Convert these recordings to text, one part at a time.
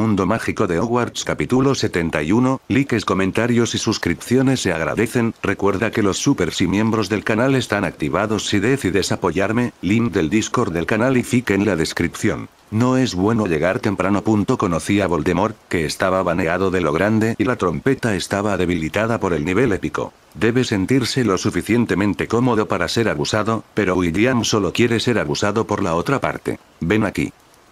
mundo mágico de Hogwarts capítulo 71, likes comentarios y suscripciones se agradecen, recuerda que los supers y miembros del canal están activados si decides apoyarme, link del discord del canal y fic en la descripción. No es bueno llegar temprano. Punto conocí a Voldemort, que estaba baneado de lo grande y la trompeta estaba debilitada por el nivel épico. Debe sentirse lo suficientemente cómodo para ser abusado, pero William solo quiere ser abusado por la otra parte. Ven aquí.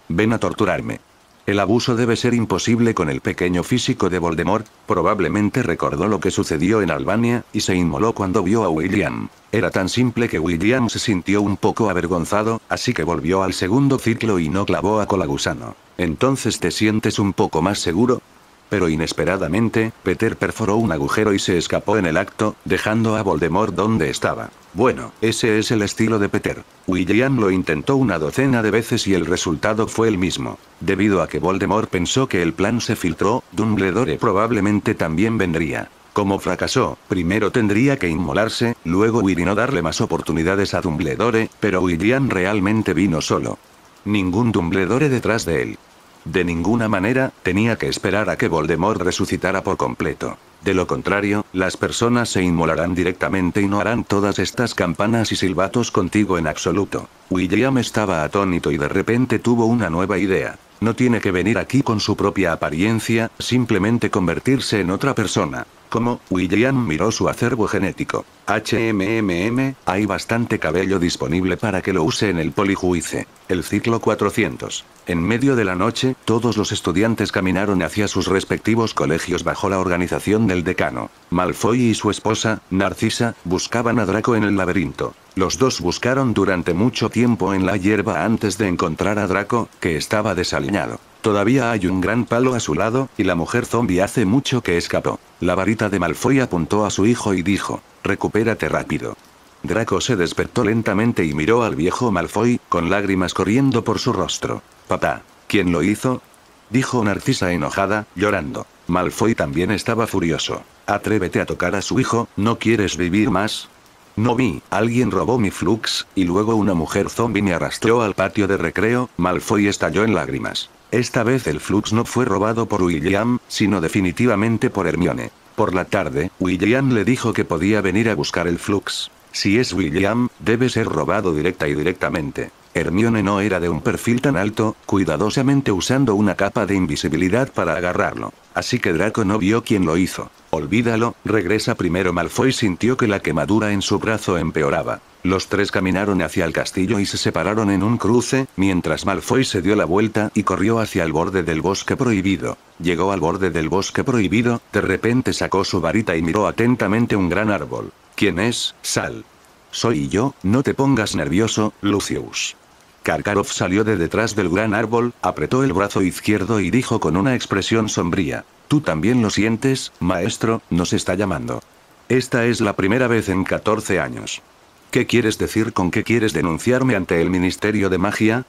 Ven a torturarme. El abuso debe ser imposible con el pequeño físico de Voldemort, probablemente recordó lo que sucedió en Albania, y se inmoló cuando vio a William. Era tan simple que William se sintió un poco avergonzado, así que volvió al segundo ciclo y no clavó a Colagusano. ¿Entonces te sientes un poco más seguro? Pero inesperadamente, Peter perforó un agujero y se escapó en el acto, dejando a Voldemort donde estaba. Bueno, ese es el estilo de Peter. William lo intentó una docena de veces y el resultado fue el mismo. Debido a que Voldemort pensó que el plan se filtró, Dumbledore probablemente también vendría. Como fracasó, primero tendría que inmolarse, luego y no darle más oportunidades a Dumbledore, pero William realmente vino solo. Ningún Dumbledore detrás de él. De ninguna manera, tenía que esperar a que Voldemort resucitara por completo. De lo contrario, las personas se inmolarán directamente y no harán todas estas campanas y silbatos contigo en absoluto. William estaba atónito y de repente tuvo una nueva idea. No tiene que venir aquí con su propia apariencia, simplemente convertirse en otra persona. Como, William miró su acervo genético. HMMM, hay bastante cabello disponible para que lo use en el polijuice. El ciclo 400. En medio de la noche, todos los estudiantes caminaron hacia sus respectivos colegios bajo la organización del decano. Malfoy y su esposa, Narcisa, buscaban a Draco en el laberinto. Los dos buscaron durante mucho tiempo en la hierba antes de encontrar a Draco, que estaba desaliñado. Todavía hay un gran palo a su lado, y la mujer zombie hace mucho que escapó. La varita de Malfoy apuntó a su hijo y dijo, recupérate rápido. Draco se despertó lentamente y miró al viejo Malfoy, con lágrimas corriendo por su rostro. Papá, ¿quién lo hizo? Dijo Narcisa enojada, llorando. Malfoy también estaba furioso. Atrévete a tocar a su hijo, ¿no quieres vivir más? No vi, alguien robó mi flux, y luego una mujer zombie me arrastró al patio de recreo, y estalló en lágrimas. Esta vez el flux no fue robado por William, sino definitivamente por Hermione. Por la tarde, William le dijo que podía venir a buscar el flux. Si es William, debe ser robado directa y directamente. Hermione no era de un perfil tan alto, cuidadosamente usando una capa de invisibilidad para agarrarlo. Así que Draco no vio quién lo hizo. Olvídalo, regresa primero Malfoy sintió que la quemadura en su brazo empeoraba. Los tres caminaron hacia el castillo y se separaron en un cruce, mientras Malfoy se dio la vuelta y corrió hacia el borde del bosque prohibido. Llegó al borde del bosque prohibido, de repente sacó su varita y miró atentamente un gran árbol. ¿Quién es, Sal? Soy yo, no te pongas nervioso, Lucius. Karkarov salió de detrás del gran árbol, apretó el brazo izquierdo y dijo con una expresión sombría. Tú también lo sientes, maestro, nos está llamando. Esta es la primera vez en 14 años. ¿Qué quieres decir con que quieres denunciarme ante el Ministerio de Magia?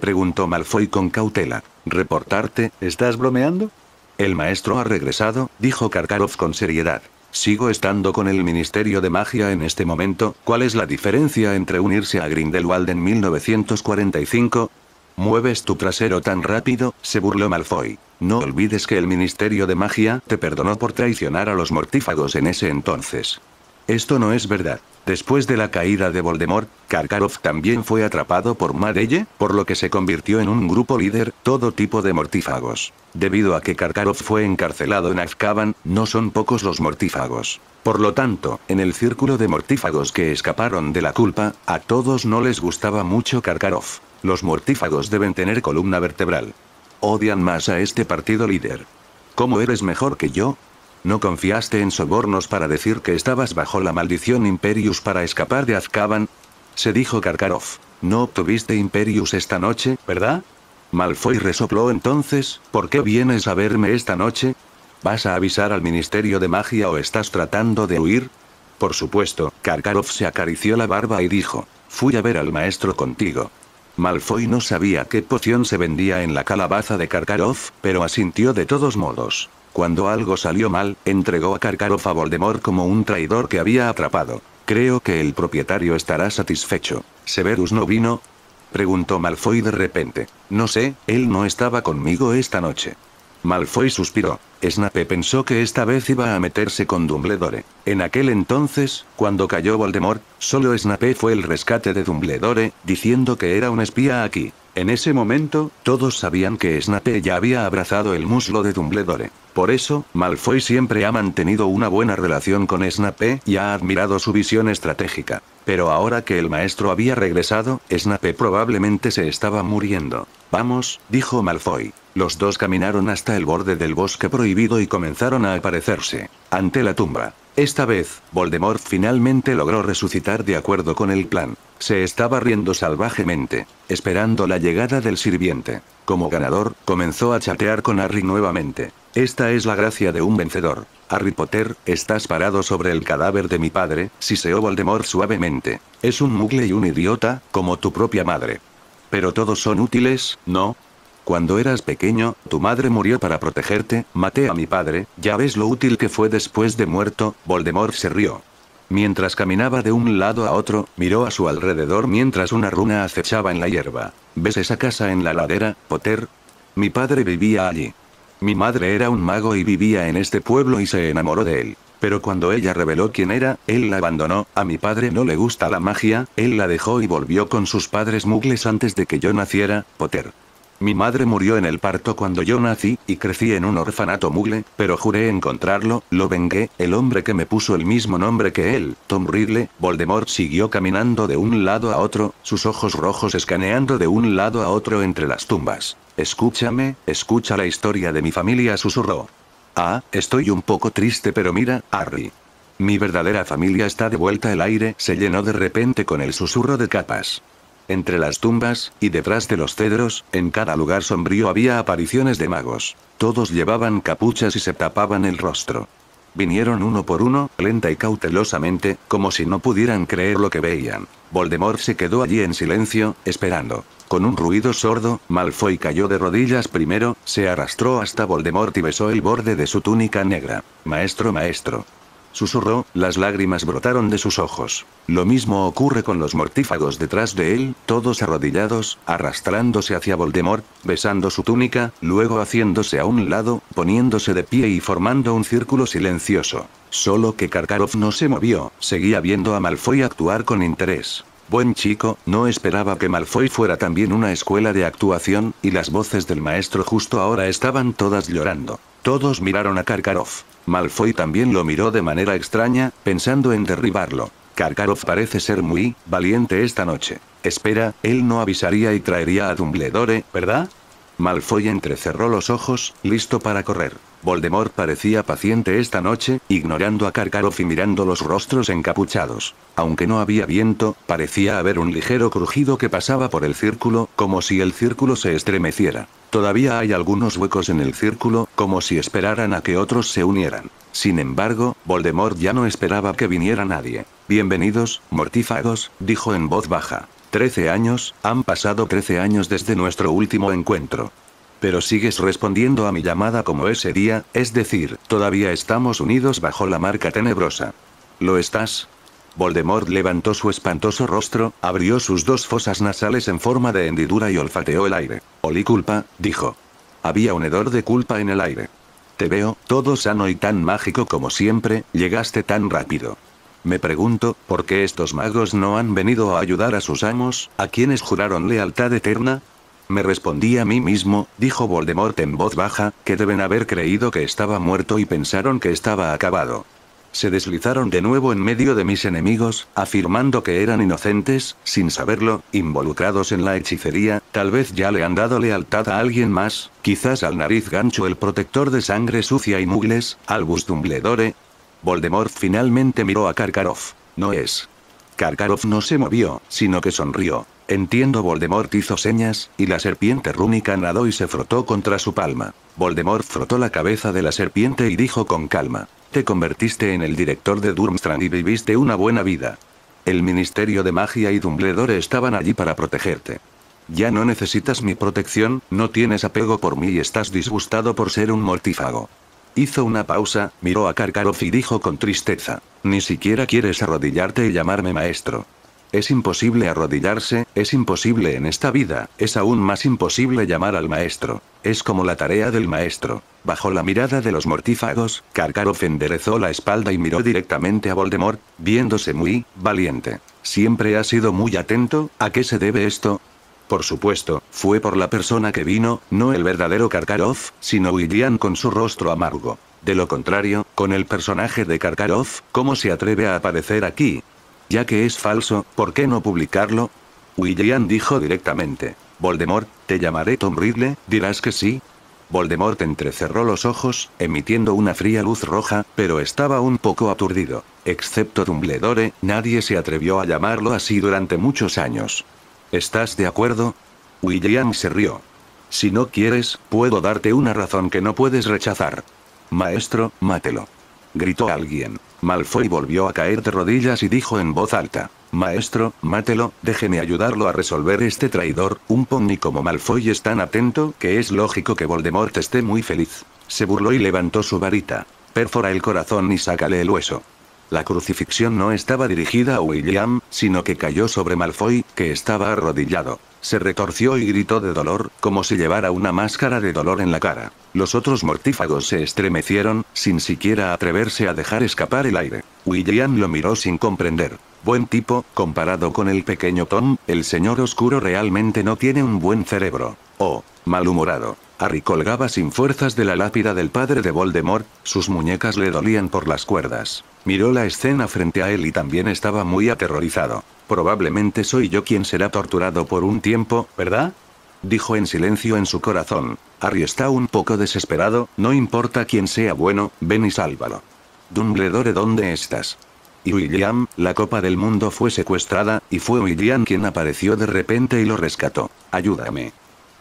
Preguntó Malfoy con cautela. ¿Reportarte, estás bromeando? El maestro ha regresado, dijo Karkarov con seriedad. Sigo estando con el Ministerio de Magia en este momento, ¿cuál es la diferencia entre unirse a Grindelwald en 1945? Mueves tu trasero tan rápido, se burló Malfoy. No olvides que el Ministerio de Magia te perdonó por traicionar a los mortífagos en ese entonces. Esto no es verdad. Después de la caída de Voldemort, karkarov también fue atrapado por Madeye, por lo que se convirtió en un grupo líder, todo tipo de mortífagos. Debido a que karkarov fue encarcelado en Azkaban, no son pocos los mortífagos. Por lo tanto, en el círculo de mortífagos que escaparon de la culpa, a todos no les gustaba mucho karkarov Los mortífagos deben tener columna vertebral. Odian más a este partido líder. ¿Cómo eres mejor que yo? No confiaste en sobornos para decir que estabas bajo la maldición Imperius para escapar de Azkaban. Se dijo karkarov No obtuviste Imperius esta noche, ¿verdad? Malfoy resopló entonces, ¿por qué vienes a verme esta noche? ¿Vas a avisar al Ministerio de Magia o estás tratando de huir? Por supuesto, karkarov se acarició la barba y dijo, fui a ver al maestro contigo. Malfoy no sabía qué poción se vendía en la calabaza de Karkarov, pero asintió de todos modos. Cuando algo salió mal, entregó a Karkaroff a Voldemort como un traidor que había atrapado. Creo que el propietario estará satisfecho. ¿Severus no vino? Preguntó Malfoy de repente. No sé, él no estaba conmigo esta noche. Malfoy suspiró. Snape pensó que esta vez iba a meterse con Dumbledore. En aquel entonces, cuando cayó Voldemort, solo Snape fue el rescate de Dumbledore, diciendo que era un espía aquí. En ese momento, todos sabían que Snape ya había abrazado el muslo de Dumbledore. Por eso, Malfoy siempre ha mantenido una buena relación con Snape y ha admirado su visión estratégica. Pero ahora que el maestro había regresado, Snape probablemente se estaba muriendo. Vamos, dijo Malfoy. Los dos caminaron hasta el borde del bosque prohibido y comenzaron a aparecerse. Ante la tumba. Esta vez, Voldemort finalmente logró resucitar de acuerdo con el plan. Se estaba riendo salvajemente, esperando la llegada del sirviente. Como ganador, comenzó a chatear con Harry nuevamente. Esta es la gracia de un vencedor. Harry Potter, estás parado sobre el cadáver de mi padre, siseó Voldemort suavemente. Es un mugle y un idiota, como tu propia madre. Pero todos son útiles, ¿no? Cuando eras pequeño, tu madre murió para protegerte, maté a mi padre, ya ves lo útil que fue después de muerto, Voldemort se rió. Mientras caminaba de un lado a otro, miró a su alrededor mientras una runa acechaba en la hierba. ¿Ves esa casa en la ladera, Potter? Mi padre vivía allí. Mi madre era un mago y vivía en este pueblo y se enamoró de él. Pero cuando ella reveló quién era, él la abandonó, a mi padre no le gusta la magia, él la dejó y volvió con sus padres mugles antes de que yo naciera, Potter. Mi madre murió en el parto cuando yo nací, y crecí en un orfanato mugle, pero juré encontrarlo, lo vengué, el hombre que me puso el mismo nombre que él, Tom Ridley, Voldemort siguió caminando de un lado a otro, sus ojos rojos escaneando de un lado a otro entre las tumbas. Escúchame, escucha la historia de mi familia, susurró. Ah, estoy un poco triste, pero mira, Harry. Mi verdadera familia está de vuelta el aire, se llenó de repente con el susurro de capas. Entre las tumbas, y detrás de los cedros, en cada lugar sombrío había apariciones de magos. Todos llevaban capuchas y se tapaban el rostro. Vinieron uno por uno, lenta y cautelosamente, como si no pudieran creer lo que veían. Voldemort se quedó allí en silencio, esperando. Con un ruido sordo, Malfoy cayó de rodillas primero, se arrastró hasta Voldemort y besó el borde de su túnica negra. Maestro, maestro, susurró, las lágrimas brotaron de sus ojos. Lo mismo ocurre con los mortífagos detrás de él, todos arrodillados, arrastrándose hacia Voldemort, besando su túnica, luego haciéndose a un lado, poniéndose de pie y formando un círculo silencioso. Solo que Karkarov no se movió, seguía viendo a Malfoy actuar con interés. Buen chico, no esperaba que Malfoy fuera también una escuela de actuación, y las voces del maestro justo ahora estaban todas llorando. Todos miraron a Karkarov. Malfoy también lo miró de manera extraña, pensando en derribarlo. Karkarov parece ser muy valiente esta noche. Espera, él no avisaría y traería a Dumbledore, ¿verdad? Malfoy entrecerró los ojos, listo para correr. Voldemort parecía paciente esta noche, ignorando a Karkaroff y mirando los rostros encapuchados. Aunque no había viento, parecía haber un ligero crujido que pasaba por el círculo, como si el círculo se estremeciera. Todavía hay algunos huecos en el círculo, como si esperaran a que otros se unieran. Sin embargo, Voldemort ya no esperaba que viniera nadie. Bienvenidos, mortífagos, dijo en voz baja. Trece años, han pasado trece años desde nuestro último encuentro. Pero sigues respondiendo a mi llamada como ese día, es decir, todavía estamos unidos bajo la marca tenebrosa. ¿Lo estás? Voldemort levantó su espantoso rostro, abrió sus dos fosas nasales en forma de hendidura y olfateó el aire. Olí culpa, dijo. Había un hedor de culpa en el aire. Te veo, todo sano y tan mágico como siempre, llegaste tan rápido. Me pregunto, ¿por qué estos magos no han venido a ayudar a sus amos, a quienes juraron lealtad eterna? Me respondí a mí mismo, dijo Voldemort en voz baja, que deben haber creído que estaba muerto y pensaron que estaba acabado. Se deslizaron de nuevo en medio de mis enemigos, afirmando que eran inocentes, sin saberlo, involucrados en la hechicería, tal vez ya le han dado lealtad a alguien más, quizás al nariz gancho el protector de sangre sucia y mugles, al Dumbledore, Voldemort finalmente miró a Karkaroff. No es. Karkaroff no se movió, sino que sonrió. Entiendo Voldemort hizo señas, y la serpiente rúnica nadó y se frotó contra su palma. Voldemort frotó la cabeza de la serpiente y dijo con calma. Te convertiste en el director de Durmstrang y viviste una buena vida. El Ministerio de Magia y Dumbledore estaban allí para protegerte. Ya no necesitas mi protección, no tienes apego por mí y estás disgustado por ser un mortífago. Hizo una pausa, miró a Karkarov y dijo con tristeza. Ni siquiera quieres arrodillarte y llamarme maestro. Es imposible arrodillarse, es imposible en esta vida, es aún más imposible llamar al maestro. Es como la tarea del maestro. Bajo la mirada de los mortífagos, Karkaroff enderezó la espalda y miró directamente a Voldemort, viéndose muy valiente. Siempre ha sido muy atento, ¿a qué se debe esto? Por supuesto, fue por la persona que vino, no el verdadero Karkarov, sino William con su rostro amargo. De lo contrario, con el personaje de Karkarov, ¿cómo se atreve a aparecer aquí? Ya que es falso, ¿por qué no publicarlo? William dijo directamente. Voldemort, te llamaré Tom Riddle? dirás que sí. Voldemort entrecerró los ojos, emitiendo una fría luz roja, pero estaba un poco aturdido. Excepto Dumbledore, nadie se atrevió a llamarlo así durante muchos años. ¿Estás de acuerdo? William se rió. Si no quieres, puedo darte una razón que no puedes rechazar. Maestro, mátelo. Gritó alguien. Malfoy volvió a caer de rodillas y dijo en voz alta. Maestro, mátelo, déjeme ayudarlo a resolver este traidor, un pony como Malfoy es tan atento que es lógico que Voldemort esté muy feliz. Se burló y levantó su varita. Perfora el corazón y sácale el hueso. La crucifixión no estaba dirigida a William, sino que cayó sobre Malfoy, que estaba arrodillado. Se retorció y gritó de dolor, como si llevara una máscara de dolor en la cara. Los otros mortífagos se estremecieron, sin siquiera atreverse a dejar escapar el aire. William lo miró sin comprender. Buen tipo, comparado con el pequeño Tom, el señor oscuro realmente no tiene un buen cerebro. Oh, malhumorado. Harry colgaba sin fuerzas de la lápida del padre de Voldemort, sus muñecas le dolían por las cuerdas. Miró la escena frente a él y también estaba muy aterrorizado. Probablemente soy yo quien será torturado por un tiempo, ¿verdad? Dijo en silencio en su corazón. Harry está un poco desesperado, no importa quién sea bueno, ven y sálvalo. Dumbledore, ¿dónde estás? y William, la Copa del Mundo fue secuestrada, y fue William quien apareció de repente y lo rescató. Ayúdame.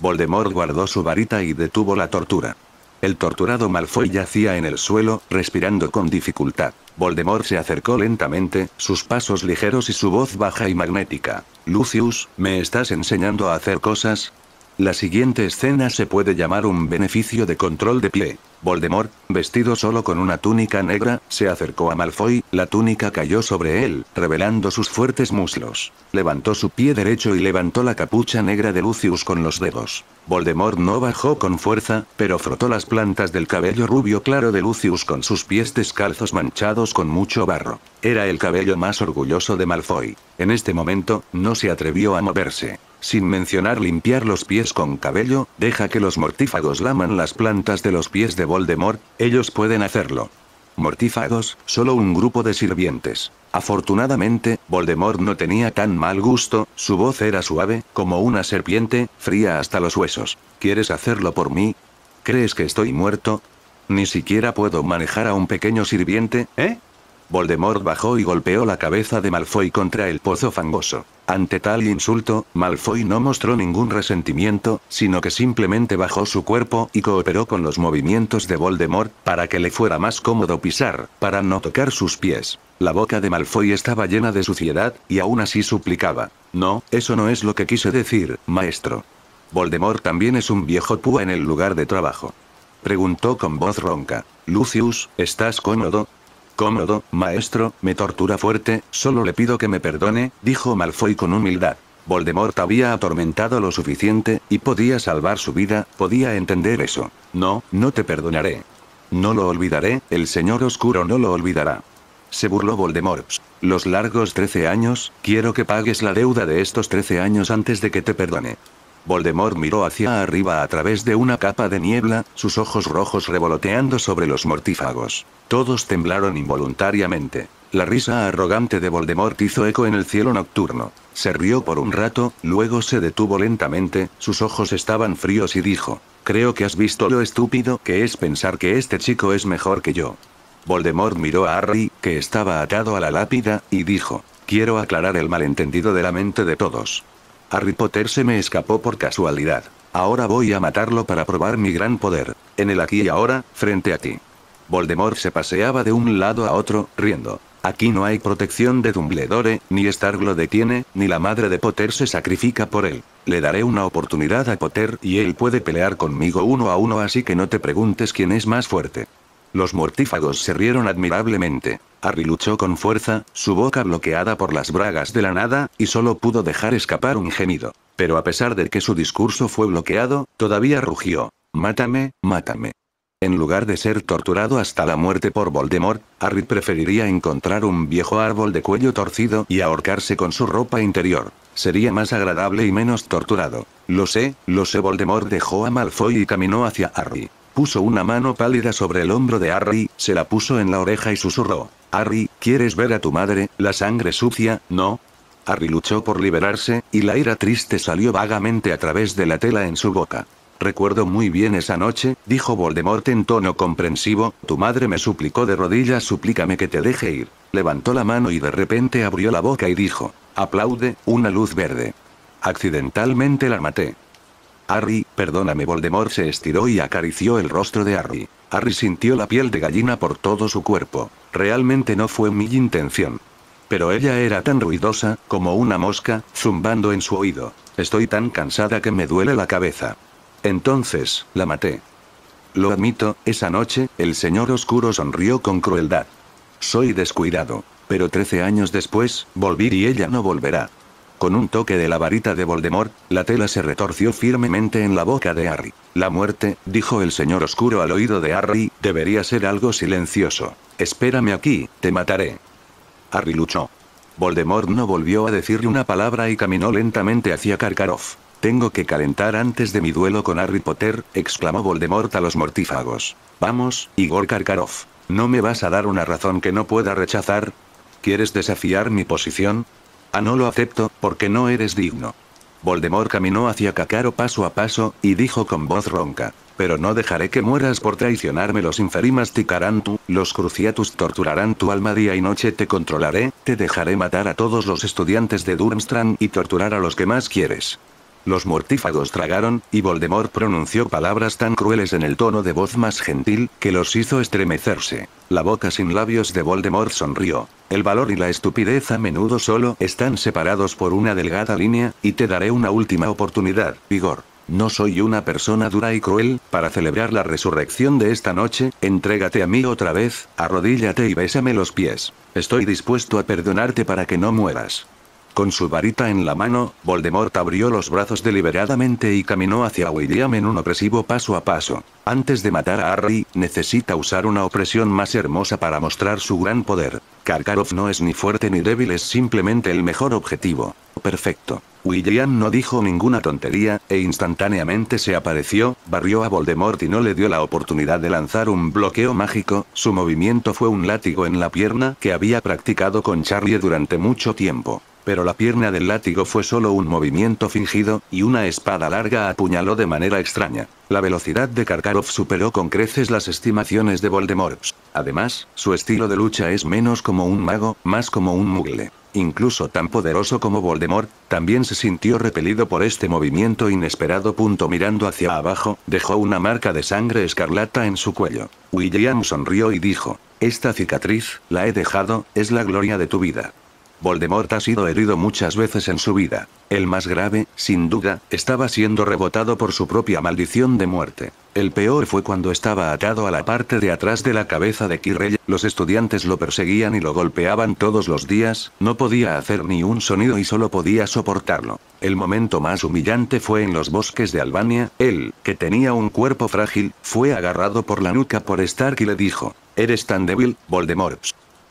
Voldemort guardó su varita y detuvo la tortura. El torturado Malfoy yacía en el suelo, respirando con dificultad. Voldemort se acercó lentamente, sus pasos ligeros y su voz baja y magnética. Lucius, ¿me estás enseñando a hacer cosas? La siguiente escena se puede llamar un beneficio de control de pie. Voldemort, vestido solo con una túnica negra, se acercó a Malfoy, la túnica cayó sobre él, revelando sus fuertes muslos. Levantó su pie derecho y levantó la capucha negra de Lucius con los dedos. Voldemort no bajó con fuerza, pero frotó las plantas del cabello rubio claro de Lucius con sus pies descalzos manchados con mucho barro. Era el cabello más orgulloso de Malfoy. En este momento, no se atrevió a moverse sin mencionar limpiar los pies con cabello, deja que los mortífagos laman las plantas de los pies de Voldemort, ellos pueden hacerlo. Mortífagos, solo un grupo de sirvientes. Afortunadamente, Voldemort no tenía tan mal gusto, su voz era suave, como una serpiente, fría hasta los huesos. ¿Quieres hacerlo por mí? ¿Crees que estoy muerto? Ni siquiera puedo manejar a un pequeño sirviente, ¿eh? Voldemort bajó y golpeó la cabeza de Malfoy contra el pozo fangoso. Ante tal insulto, Malfoy no mostró ningún resentimiento, sino que simplemente bajó su cuerpo y cooperó con los movimientos de Voldemort, para que le fuera más cómodo pisar, para no tocar sus pies. La boca de Malfoy estaba llena de suciedad, y aún así suplicaba. No, eso no es lo que quise decir, maestro. Voldemort también es un viejo púa en el lugar de trabajo. Preguntó con voz ronca. Lucius, ¿estás cómodo? Cómodo, maestro, me tortura fuerte, solo le pido que me perdone, dijo Malfoy con humildad. Voldemort había atormentado lo suficiente, y podía salvar su vida, podía entender eso. No, no te perdonaré. No lo olvidaré, el señor oscuro no lo olvidará. Se burló Voldemort. Los largos trece años, quiero que pagues la deuda de estos trece años antes de que te perdone. Voldemort miró hacia arriba a través de una capa de niebla, sus ojos rojos revoloteando sobre los mortífagos. Todos temblaron involuntariamente. La risa arrogante de Voldemort hizo eco en el cielo nocturno. Se rió por un rato, luego se detuvo lentamente, sus ojos estaban fríos y dijo, Creo que has visto lo estúpido que es pensar que este chico es mejor que yo. Voldemort miró a Harry, que estaba atado a la lápida, y dijo, Quiero aclarar el malentendido de la mente de todos. Harry Potter se me escapó por casualidad. Ahora voy a matarlo para probar mi gran poder. En el aquí y ahora, frente a ti. Voldemort se paseaba de un lado a otro, riendo. Aquí no hay protección de Dumbledore, ni Stark lo detiene, ni la madre de Potter se sacrifica por él. Le daré una oportunidad a Potter y él puede pelear conmigo uno a uno así que no te preguntes quién es más fuerte. Los mortífagos se rieron admirablemente. Harry luchó con fuerza, su boca bloqueada por las bragas de la nada, y solo pudo dejar escapar un gemido. Pero a pesar de que su discurso fue bloqueado, todavía rugió. Mátame, mátame. En lugar de ser torturado hasta la muerte por Voldemort, Harry preferiría encontrar un viejo árbol de cuello torcido y ahorcarse con su ropa interior. Sería más agradable y menos torturado. Lo sé, lo sé, Voldemort dejó a Malfoy y caminó hacia Harry. Puso una mano pálida sobre el hombro de Harry, se la puso en la oreja y susurró. Harry, ¿quieres ver a tu madre, la sangre sucia, no? Harry luchó por liberarse, y la ira triste salió vagamente a través de la tela en su boca. Recuerdo muy bien esa noche, dijo Voldemort en tono comprensivo, tu madre me suplicó de rodillas, suplícame que te deje ir. Levantó la mano y de repente abrió la boca y dijo, aplaude, una luz verde. Accidentalmente la maté. Harry, perdóname Voldemort se estiró y acarició el rostro de Harry. Harry sintió la piel de gallina por todo su cuerpo. Realmente no fue mi intención. Pero ella era tan ruidosa, como una mosca, zumbando en su oído. Estoy tan cansada que me duele la cabeza. Entonces, la maté. Lo admito, esa noche, el señor oscuro sonrió con crueldad. Soy descuidado. Pero trece años después, volví y ella no volverá. Con un toque de la varita de Voldemort, la tela se retorció firmemente en la boca de Harry. La muerte, dijo el señor oscuro al oído de Harry, debería ser algo silencioso. Espérame aquí, te mataré. Harry luchó. Voldemort no volvió a decirle una palabra y caminó lentamente hacia Karkaroff. Tengo que calentar antes de mi duelo con Harry Potter, exclamó Voldemort a los mortífagos. Vamos, Igor Karkaroff. ¿No me vas a dar una razón que no pueda rechazar? ¿Quieres desafiar mi posición? Ah, no lo acepto, porque no eres digno. Voldemort caminó hacia Kakaro paso a paso, y dijo con voz ronca. Pero no dejaré que mueras por traicionarme los inferimas ticarán tú, los cruciatus torturarán tu alma día y noche te controlaré, te dejaré matar a todos los estudiantes de Durmstrang y torturar a los que más quieres. Los mortífagos tragaron, y Voldemort pronunció palabras tan crueles en el tono de voz más gentil, que los hizo estremecerse. La boca sin labios de Voldemort sonrió. El valor y la estupidez a menudo solo están separados por una delgada línea, y te daré una última oportunidad, Vigor. No soy una persona dura y cruel, para celebrar la resurrección de esta noche, entrégate a mí otra vez, arrodíllate y bésame los pies. Estoy dispuesto a perdonarte para que no mueras. Con su varita en la mano, Voldemort abrió los brazos deliberadamente y caminó hacia William en un opresivo paso a paso. Antes de matar a Harry, necesita usar una opresión más hermosa para mostrar su gran poder. karkarov no es ni fuerte ni débil, es simplemente el mejor objetivo. Perfecto. William no dijo ninguna tontería, e instantáneamente se apareció, barrió a Voldemort y no le dio la oportunidad de lanzar un bloqueo mágico, su movimiento fue un látigo en la pierna que había practicado con Charlie durante mucho tiempo. Pero la pierna del látigo fue solo un movimiento fingido, y una espada larga apuñaló de manera extraña. La velocidad de Karkarov superó con creces las estimaciones de Voldemort. Además, su estilo de lucha es menos como un mago, más como un mugle. Incluso tan poderoso como Voldemort, también se sintió repelido por este movimiento inesperado. mirando hacia abajo, dejó una marca de sangre escarlata en su cuello. William sonrió y dijo, Esta cicatriz, la he dejado, es la gloria de tu vida. Voldemort ha sido herido muchas veces en su vida. El más grave, sin duda, estaba siendo rebotado por su propia maldición de muerte. El peor fue cuando estaba atado a la parte de atrás de la cabeza de Kirrey, los estudiantes lo perseguían y lo golpeaban todos los días, no podía hacer ni un sonido y solo podía soportarlo. El momento más humillante fue en los bosques de Albania, él, que tenía un cuerpo frágil, fue agarrado por la nuca por Stark y le dijo, Eres tan débil, Voldemort.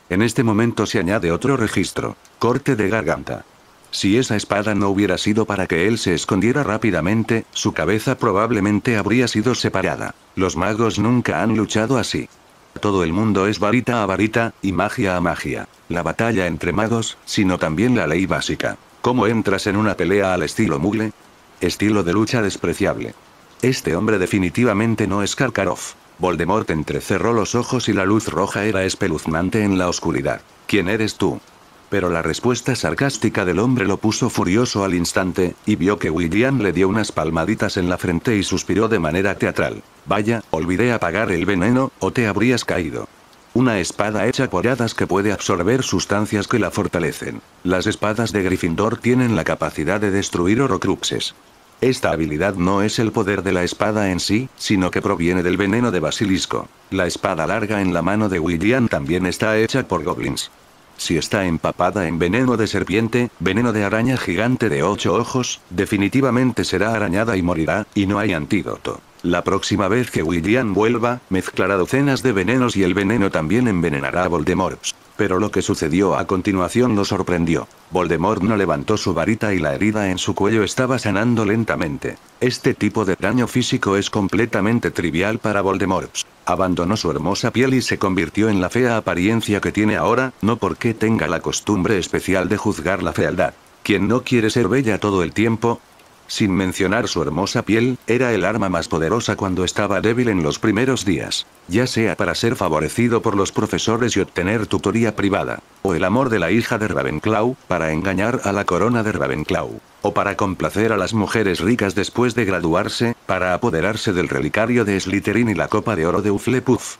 En este momento se añade otro registro. Corte de garganta. Si esa espada no hubiera sido para que él se escondiera rápidamente, su cabeza probablemente habría sido separada. Los magos nunca han luchado así. Todo el mundo es varita a varita, y magia a magia. La batalla entre magos, sino también la ley básica. ¿Cómo entras en una pelea al estilo mugle? Estilo de lucha despreciable. Este hombre definitivamente no es Karkarov. Voldemort entrecerró los ojos y la luz roja era espeluznante en la oscuridad. ¿Quién eres tú? Pero la respuesta sarcástica del hombre lo puso furioso al instante, y vio que William le dio unas palmaditas en la frente y suspiró de manera teatral. Vaya, olvidé apagar el veneno, o te habrías caído. Una espada hecha por hadas que puede absorber sustancias que la fortalecen. Las espadas de Gryffindor tienen la capacidad de destruir horocruxes. Esta habilidad no es el poder de la espada en sí, sino que proviene del veneno de basilisco. La espada larga en la mano de William también está hecha por goblins. Si está empapada en veneno de serpiente, veneno de araña gigante de ocho ojos, definitivamente será arañada y morirá, y no hay antídoto. La próxima vez que William vuelva, mezclará docenas de venenos y el veneno también envenenará a Voldemort. Pero lo que sucedió a continuación lo sorprendió. Voldemort no levantó su varita y la herida en su cuello estaba sanando lentamente. Este tipo de daño físico es completamente trivial para Voldemort. Abandonó su hermosa piel y se convirtió en la fea apariencia que tiene ahora, no porque tenga la costumbre especial de juzgar la fealdad. Quien no quiere ser bella todo el tiempo, sin mencionar su hermosa piel, era el arma más poderosa cuando estaba débil en los primeros días, ya sea para ser favorecido por los profesores y obtener tutoría privada, o el amor de la hija de Ravenclaw, para engañar a la corona de Ravenclaw, o para complacer a las mujeres ricas después de graduarse, para apoderarse del relicario de Slytherin y la copa de oro de Uflepuff.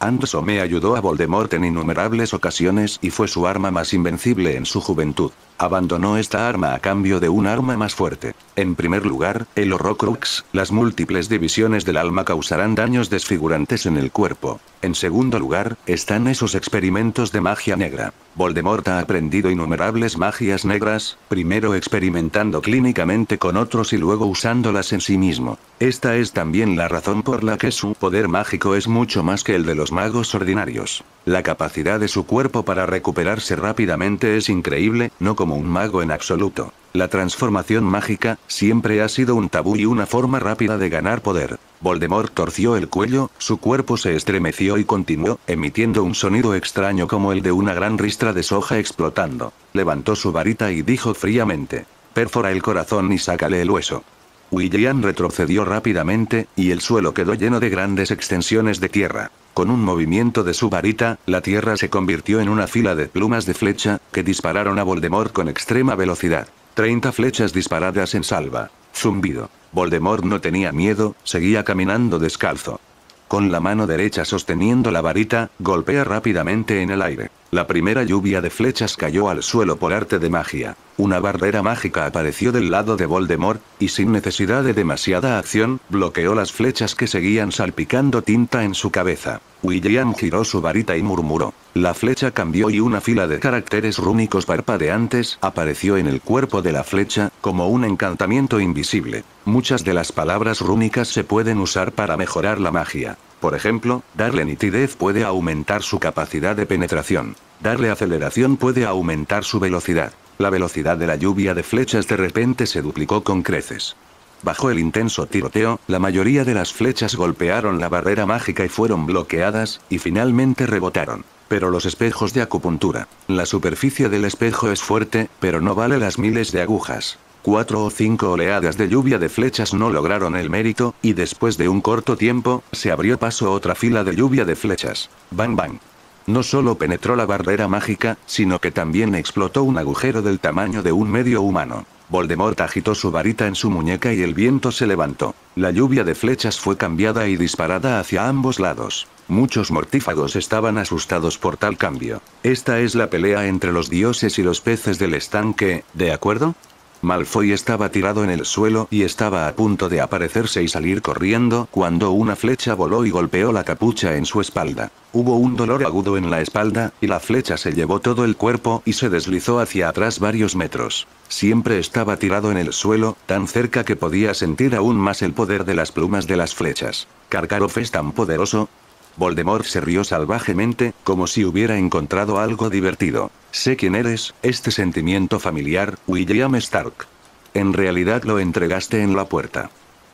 Anderson me ayudó a Voldemort en innumerables ocasiones y fue su arma más invencible en su juventud. Abandonó esta arma a cambio de un arma más fuerte. En primer lugar, el Horrocrux, las múltiples divisiones del alma causarán daños desfigurantes en el cuerpo. En segundo lugar, están esos experimentos de magia negra. Voldemort ha aprendido innumerables magias negras, primero experimentando clínicamente con otros y luego usándolas en sí mismo. Esta es también la razón por la que su poder mágico es mucho más que el de los magos ordinarios. La capacidad de su cuerpo para recuperarse rápidamente es increíble, no como un mago en absoluto. La transformación mágica, siempre ha sido un tabú y una forma rápida de ganar poder. Voldemort torció el cuello, su cuerpo se estremeció y continuó, emitiendo un sonido extraño como el de una gran ristra de soja explotando. Levantó su varita y dijo fríamente. Perfora el corazón y sácale el hueso. William retrocedió rápidamente, y el suelo quedó lleno de grandes extensiones de tierra. Con un movimiento de su varita, la tierra se convirtió en una fila de plumas de flecha, que dispararon a Voldemort con extrema velocidad. Treinta flechas disparadas en salva. Zumbido. Voldemort no tenía miedo, seguía caminando descalzo. Con la mano derecha sosteniendo la varita, golpea rápidamente en el aire. La primera lluvia de flechas cayó al suelo por arte de magia. Una barrera mágica apareció del lado de Voldemort, y sin necesidad de demasiada acción, bloqueó las flechas que seguían salpicando tinta en su cabeza. William giró su varita y murmuró. La flecha cambió y una fila de caracteres rúnicos parpadeantes apareció en el cuerpo de la flecha, como un encantamiento invisible. Muchas de las palabras rúnicas se pueden usar para mejorar la magia. Por ejemplo, darle nitidez puede aumentar su capacidad de penetración. Darle aceleración puede aumentar su velocidad. La velocidad de la lluvia de flechas de repente se duplicó con creces. Bajo el intenso tiroteo, la mayoría de las flechas golpearon la barrera mágica y fueron bloqueadas, y finalmente rebotaron. Pero los espejos de acupuntura. La superficie del espejo es fuerte, pero no vale las miles de agujas. Cuatro o cinco oleadas de lluvia de flechas no lograron el mérito, y después de un corto tiempo, se abrió paso otra fila de lluvia de flechas. Bang bang. No solo penetró la barrera mágica, sino que también explotó un agujero del tamaño de un medio humano. Voldemort agitó su varita en su muñeca y el viento se levantó. La lluvia de flechas fue cambiada y disparada hacia ambos lados. Muchos mortífagos estaban asustados por tal cambio. Esta es la pelea entre los dioses y los peces del estanque, ¿de acuerdo? Malfoy estaba tirado en el suelo y estaba a punto de aparecerse y salir corriendo cuando una flecha voló y golpeó la capucha en su espalda. Hubo un dolor agudo en la espalda, y la flecha se llevó todo el cuerpo y se deslizó hacia atrás varios metros. Siempre estaba tirado en el suelo, tan cerca que podía sentir aún más el poder de las plumas de las flechas. Karkaroff es tan poderoso, Voldemort se rió salvajemente, como si hubiera encontrado algo divertido. Sé quién eres, este sentimiento familiar, William Stark. En realidad lo entregaste en la puerta.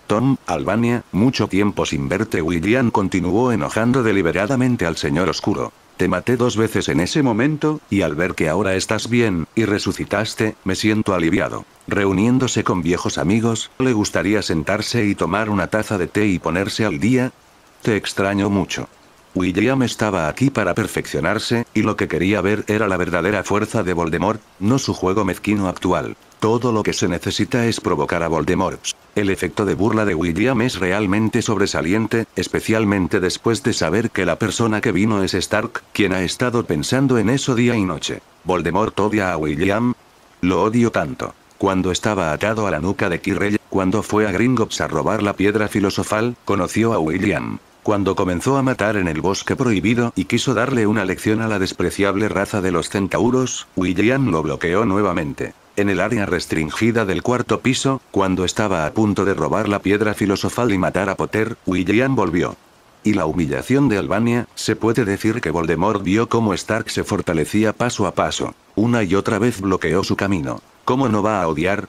Tom, Albania, mucho tiempo sin verte William continuó enojando deliberadamente al señor oscuro. Te maté dos veces en ese momento, y al ver que ahora estás bien, y resucitaste, me siento aliviado. Reuniéndose con viejos amigos, le gustaría sentarse y tomar una taza de té y ponerse al día, extraño mucho. William estaba aquí para perfeccionarse, y lo que quería ver era la verdadera fuerza de Voldemort, no su juego mezquino actual. Todo lo que se necesita es provocar a Voldemort. El efecto de burla de William es realmente sobresaliente, especialmente después de saber que la persona que vino es Stark, quien ha estado pensando en eso día y noche. Voldemort odia a William. Lo odio tanto. Cuando estaba atado a la nuca de Kirrell, cuando fue a Gringotts a robar la piedra filosofal, conoció a William cuando comenzó a matar en el bosque prohibido y quiso darle una lección a la despreciable raza de los centauros, William lo bloqueó nuevamente. En el área restringida del cuarto piso, cuando estaba a punto de robar la piedra filosofal y matar a Potter, William volvió. Y la humillación de Albania, se puede decir que Voldemort vio cómo Stark se fortalecía paso a paso. Una y otra vez bloqueó su camino. ¿Cómo no va a odiar?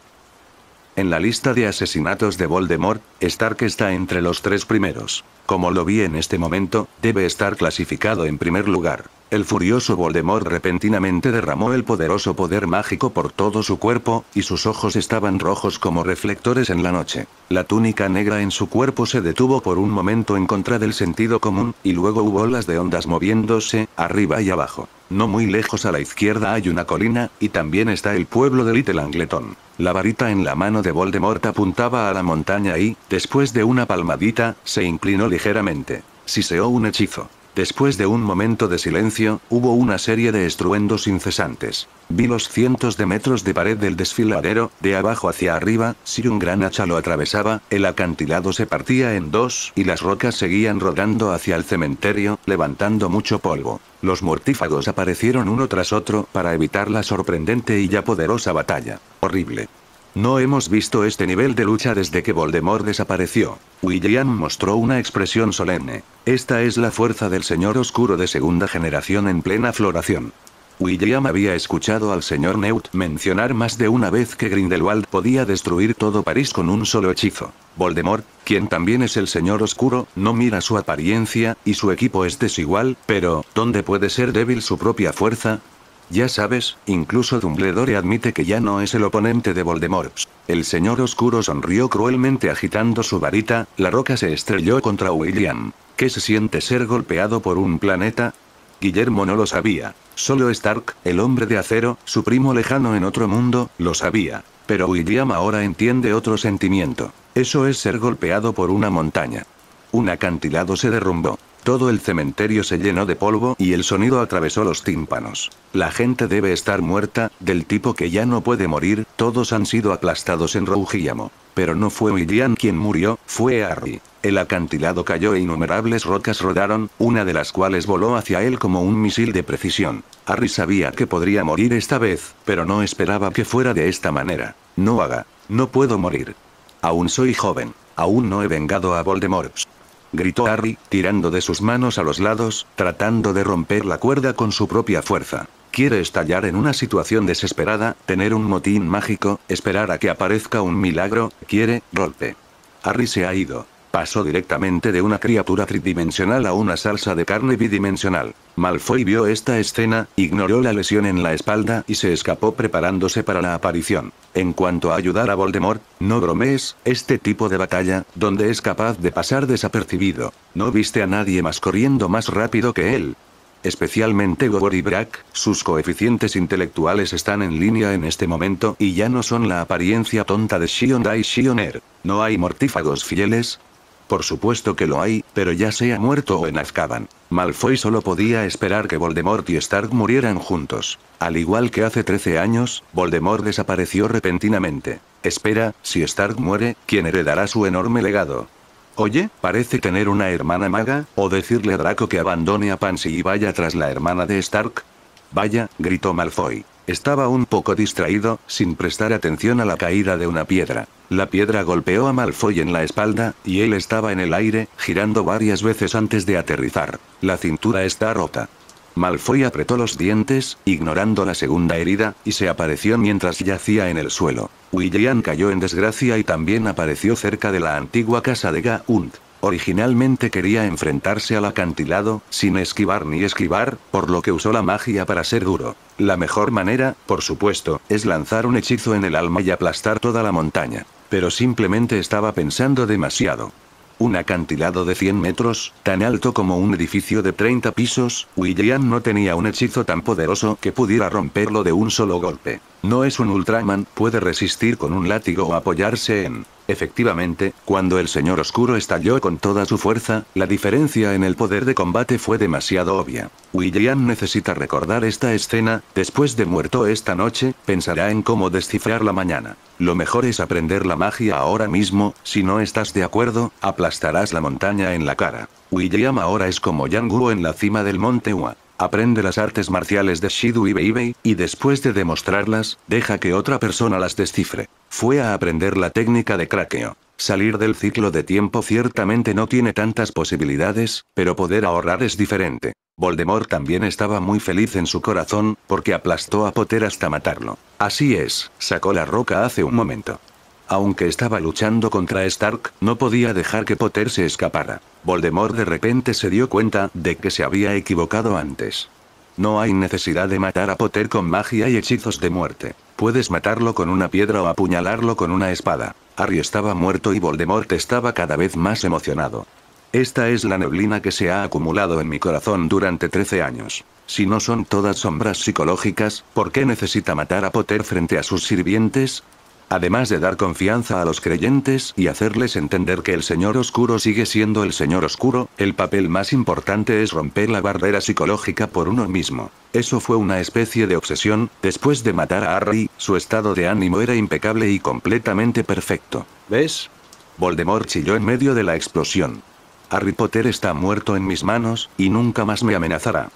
En la lista de asesinatos de Voldemort, Stark está entre los tres primeros. Como lo vi en este momento, debe estar clasificado en primer lugar. El furioso Voldemort repentinamente derramó el poderoso poder mágico por todo su cuerpo, y sus ojos estaban rojos como reflectores en la noche. La túnica negra en su cuerpo se detuvo por un momento en contra del sentido común, y luego hubo olas de ondas moviéndose, arriba y abajo. No muy lejos a la izquierda hay una colina, y también está el pueblo de Little Angleton. La varita en la mano de Voldemort apuntaba a la montaña y, después de una palmadita, se inclinó ligeramente. Siseó un hechizo. Después de un momento de silencio, hubo una serie de estruendos incesantes. Vi los cientos de metros de pared del desfiladero, de abajo hacia arriba, si un gran hacha lo atravesaba, el acantilado se partía en dos y las rocas seguían rodando hacia el cementerio, levantando mucho polvo. Los mortífagos aparecieron uno tras otro para evitar la sorprendente y ya poderosa batalla. Horrible. No hemos visto este nivel de lucha desde que Voldemort desapareció. William mostró una expresión solemne. Esta es la fuerza del Señor Oscuro de segunda generación en plena floración. William había escuchado al señor Neut mencionar más de una vez que Grindelwald podía destruir todo París con un solo hechizo. Voldemort, quien también es el señor oscuro, no mira su apariencia, y su equipo es desigual, pero, ¿dónde puede ser débil su propia fuerza? Ya sabes, incluso Dumbledore admite que ya no es el oponente de Voldemort. El señor oscuro sonrió cruelmente agitando su varita, la roca se estrelló contra William. ¿Qué se siente ser golpeado por un planeta? Guillermo no lo sabía. Solo Stark, el hombre de acero, su primo lejano en otro mundo, lo sabía. Pero William ahora entiende otro sentimiento. Eso es ser golpeado por una montaña. Un acantilado se derrumbó. Todo el cementerio se llenó de polvo y el sonido atravesó los tímpanos. La gente debe estar muerta, del tipo que ya no puede morir, todos han sido aplastados en Rougiamo. Pero no fue William quien murió, fue Harry. El acantilado cayó e innumerables rocas rodaron, una de las cuales voló hacia él como un misil de precisión. Harry sabía que podría morir esta vez, pero no esperaba que fuera de esta manera. No haga, no puedo morir. Aún soy joven, aún no he vengado a Voldemort gritó Harry, tirando de sus manos a los lados, tratando de romper la cuerda con su propia fuerza. Quiere estallar en una situación desesperada, tener un motín mágico, esperar a que aparezca un milagro, quiere, golpe. Harry se ha ido. Pasó directamente de una criatura tridimensional a una salsa de carne bidimensional. Malfoy vio esta escena, ignoró la lesión en la espalda y se escapó preparándose para la aparición. En cuanto a ayudar a Voldemort, no bromees, este tipo de batalla, donde es capaz de pasar desapercibido. No viste a nadie más corriendo más rápido que él, especialmente Gobor y Brack, sus coeficientes intelectuales están en línea en este momento y ya no son la apariencia tonta de Shion Dai Shioner. No hay mortífagos fieles, por supuesto que lo hay, pero ya sea muerto o en Azkaban. Malfoy solo podía esperar que Voldemort y Stark murieran juntos. Al igual que hace 13 años, Voldemort desapareció repentinamente. Espera, si Stark muere, ¿quién heredará su enorme legado? Oye, parece tener una hermana maga, o decirle a Draco que abandone a Pansy y vaya tras la hermana de Stark. Vaya, gritó Malfoy. Estaba un poco distraído, sin prestar atención a la caída de una piedra. La piedra golpeó a Malfoy en la espalda, y él estaba en el aire, girando varias veces antes de aterrizar. La cintura está rota. Malfoy apretó los dientes, ignorando la segunda herida, y se apareció mientras yacía en el suelo. William cayó en desgracia y también apareció cerca de la antigua casa de Gaunt. Originalmente quería enfrentarse al acantilado, sin esquivar ni esquivar, por lo que usó la magia para ser duro. La mejor manera, por supuesto, es lanzar un hechizo en el alma y aplastar toda la montaña. Pero simplemente estaba pensando demasiado. Un acantilado de 100 metros, tan alto como un edificio de 30 pisos, William no tenía un hechizo tan poderoso que pudiera romperlo de un solo golpe. No es un Ultraman, puede resistir con un látigo o apoyarse en. Efectivamente, cuando el señor oscuro estalló con toda su fuerza, la diferencia en el poder de combate fue demasiado obvia. William necesita recordar esta escena, después de muerto esta noche, pensará en cómo descifrar la mañana. Lo mejor es aprender la magia ahora mismo, si no estás de acuerdo, aplastarás la montaña en la cara. William ahora es como Yang Guo en la cima del monte Hua. Aprende las artes marciales de Shidu y Beibei, y después de demostrarlas, deja que otra persona las descifre. Fue a aprender la técnica de craqueo. Salir del ciclo de tiempo ciertamente no tiene tantas posibilidades, pero poder ahorrar es diferente. Voldemort también estaba muy feliz en su corazón, porque aplastó a Potter hasta matarlo. Así es, sacó la roca hace un momento. Aunque estaba luchando contra Stark, no podía dejar que Potter se escapara. Voldemort de repente se dio cuenta de que se había equivocado antes. No hay necesidad de matar a Potter con magia y hechizos de muerte. Puedes matarlo con una piedra o apuñalarlo con una espada. Harry estaba muerto y Voldemort estaba cada vez más emocionado. Esta es la neblina que se ha acumulado en mi corazón durante 13 años. Si no son todas sombras psicológicas, ¿por qué necesita matar a Potter frente a sus sirvientes? Además de dar confianza a los creyentes y hacerles entender que el Señor Oscuro sigue siendo el Señor Oscuro, el papel más importante es romper la barrera psicológica por uno mismo. Eso fue una especie de obsesión, después de matar a Harry, su estado de ánimo era impecable y completamente perfecto. ¿Ves? Voldemort chilló en medio de la explosión. Harry Potter está muerto en mis manos, y nunca más me amenazará.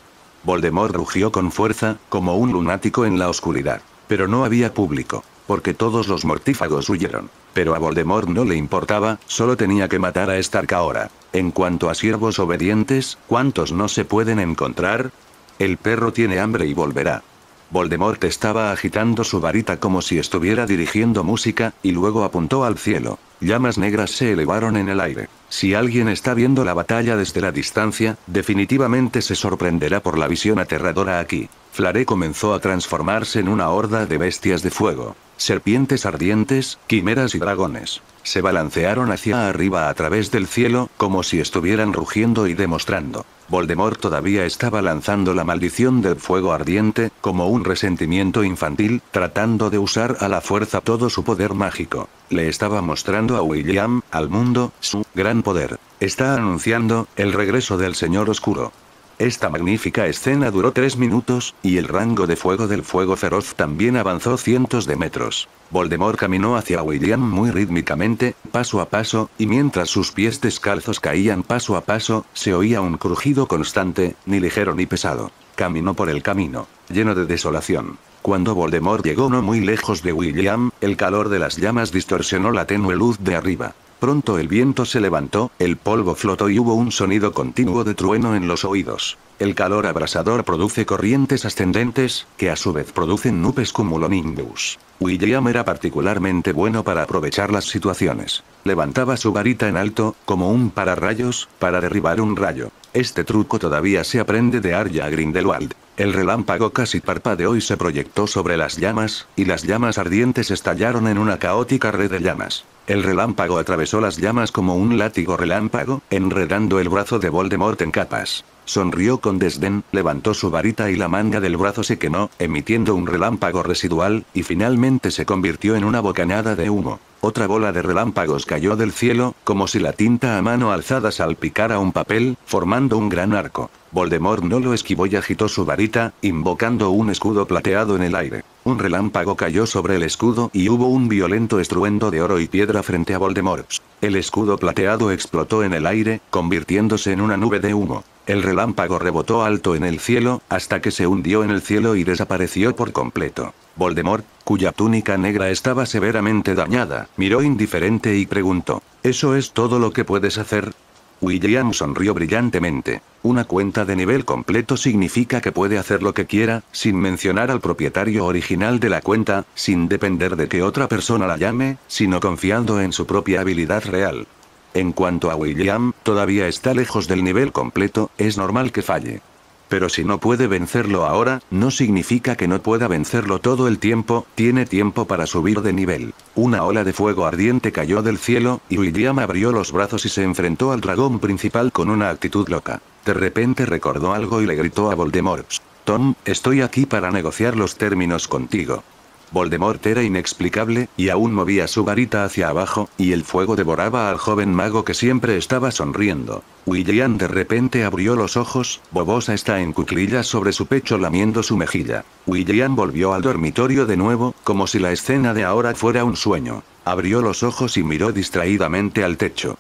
Voldemort rugió con fuerza, como un lunático en la oscuridad. Pero no había público porque todos los mortífagos huyeron. Pero a Voldemort no le importaba, solo tenía que matar a Stark ahora. En cuanto a siervos obedientes, ¿cuántos no se pueden encontrar? El perro tiene hambre y volverá. Voldemort estaba agitando su varita como si estuviera dirigiendo música, y luego apuntó al cielo. Llamas negras se elevaron en el aire. Si alguien está viendo la batalla desde la distancia, definitivamente se sorprenderá por la visión aterradora aquí. Flare comenzó a transformarse en una horda de bestias de fuego serpientes ardientes, quimeras y dragones. Se balancearon hacia arriba a través del cielo, como si estuvieran rugiendo y demostrando. Voldemort todavía estaba lanzando la maldición del fuego ardiente, como un resentimiento infantil, tratando de usar a la fuerza todo su poder mágico. Le estaba mostrando a William, al mundo, su gran poder. Está anunciando el regreso del Señor Oscuro. Esta magnífica escena duró tres minutos, y el rango de fuego del fuego feroz también avanzó cientos de metros. Voldemort caminó hacia William muy rítmicamente, paso a paso, y mientras sus pies descalzos caían paso a paso, se oía un crujido constante, ni ligero ni pesado. Caminó por el camino, lleno de desolación. Cuando Voldemort llegó no muy lejos de William, el calor de las llamas distorsionó la tenue luz de arriba. Pronto el viento se levantó, el polvo flotó y hubo un sonido continuo de trueno en los oídos. El calor abrasador produce corrientes ascendentes, que a su vez producen nubes cumulonimbus. William era particularmente bueno para aprovechar las situaciones. Levantaba su varita en alto, como un pararrayos, para derribar un rayo. Este truco todavía se aprende de Arya Grindelwald. El relámpago casi parpadeó y se proyectó sobre las llamas, y las llamas ardientes estallaron en una caótica red de llamas. El relámpago atravesó las llamas como un látigo relámpago, enredando el brazo de Voldemort en capas. Sonrió con desdén, levantó su varita y la manga del brazo se quemó, emitiendo un relámpago residual, y finalmente se convirtió en una bocanada de humo. Otra bola de relámpagos cayó del cielo, como si la tinta a mano alzada salpicara un papel, formando un gran arco. Voldemort no lo esquivó y agitó su varita, invocando un escudo plateado en el aire. Un relámpago cayó sobre el escudo y hubo un violento estruendo de oro y piedra frente a Voldemort. El escudo plateado explotó en el aire, convirtiéndose en una nube de humo. El relámpago rebotó alto en el cielo, hasta que se hundió en el cielo y desapareció por completo. Voldemort, cuya túnica negra estaba severamente dañada, miró indiferente y preguntó, ¿Eso es todo lo que puedes hacer? William sonrió brillantemente. Una cuenta de nivel completo significa que puede hacer lo que quiera, sin mencionar al propietario original de la cuenta, sin depender de que otra persona la llame, sino confiando en su propia habilidad real. En cuanto a William, todavía está lejos del nivel completo, es normal que falle. Pero si no puede vencerlo ahora, no significa que no pueda vencerlo todo el tiempo, tiene tiempo para subir de nivel. Una ola de fuego ardiente cayó del cielo, y William abrió los brazos y se enfrentó al dragón principal con una actitud loca. De repente recordó algo y le gritó a Voldemort. Tom, estoy aquí para negociar los términos contigo. Voldemort era inexplicable, y aún movía su varita hacia abajo, y el fuego devoraba al joven mago que siempre estaba sonriendo. William de repente abrió los ojos, Bobosa está en cuclillas sobre su pecho lamiendo su mejilla. William volvió al dormitorio de nuevo, como si la escena de ahora fuera un sueño. Abrió los ojos y miró distraídamente al techo.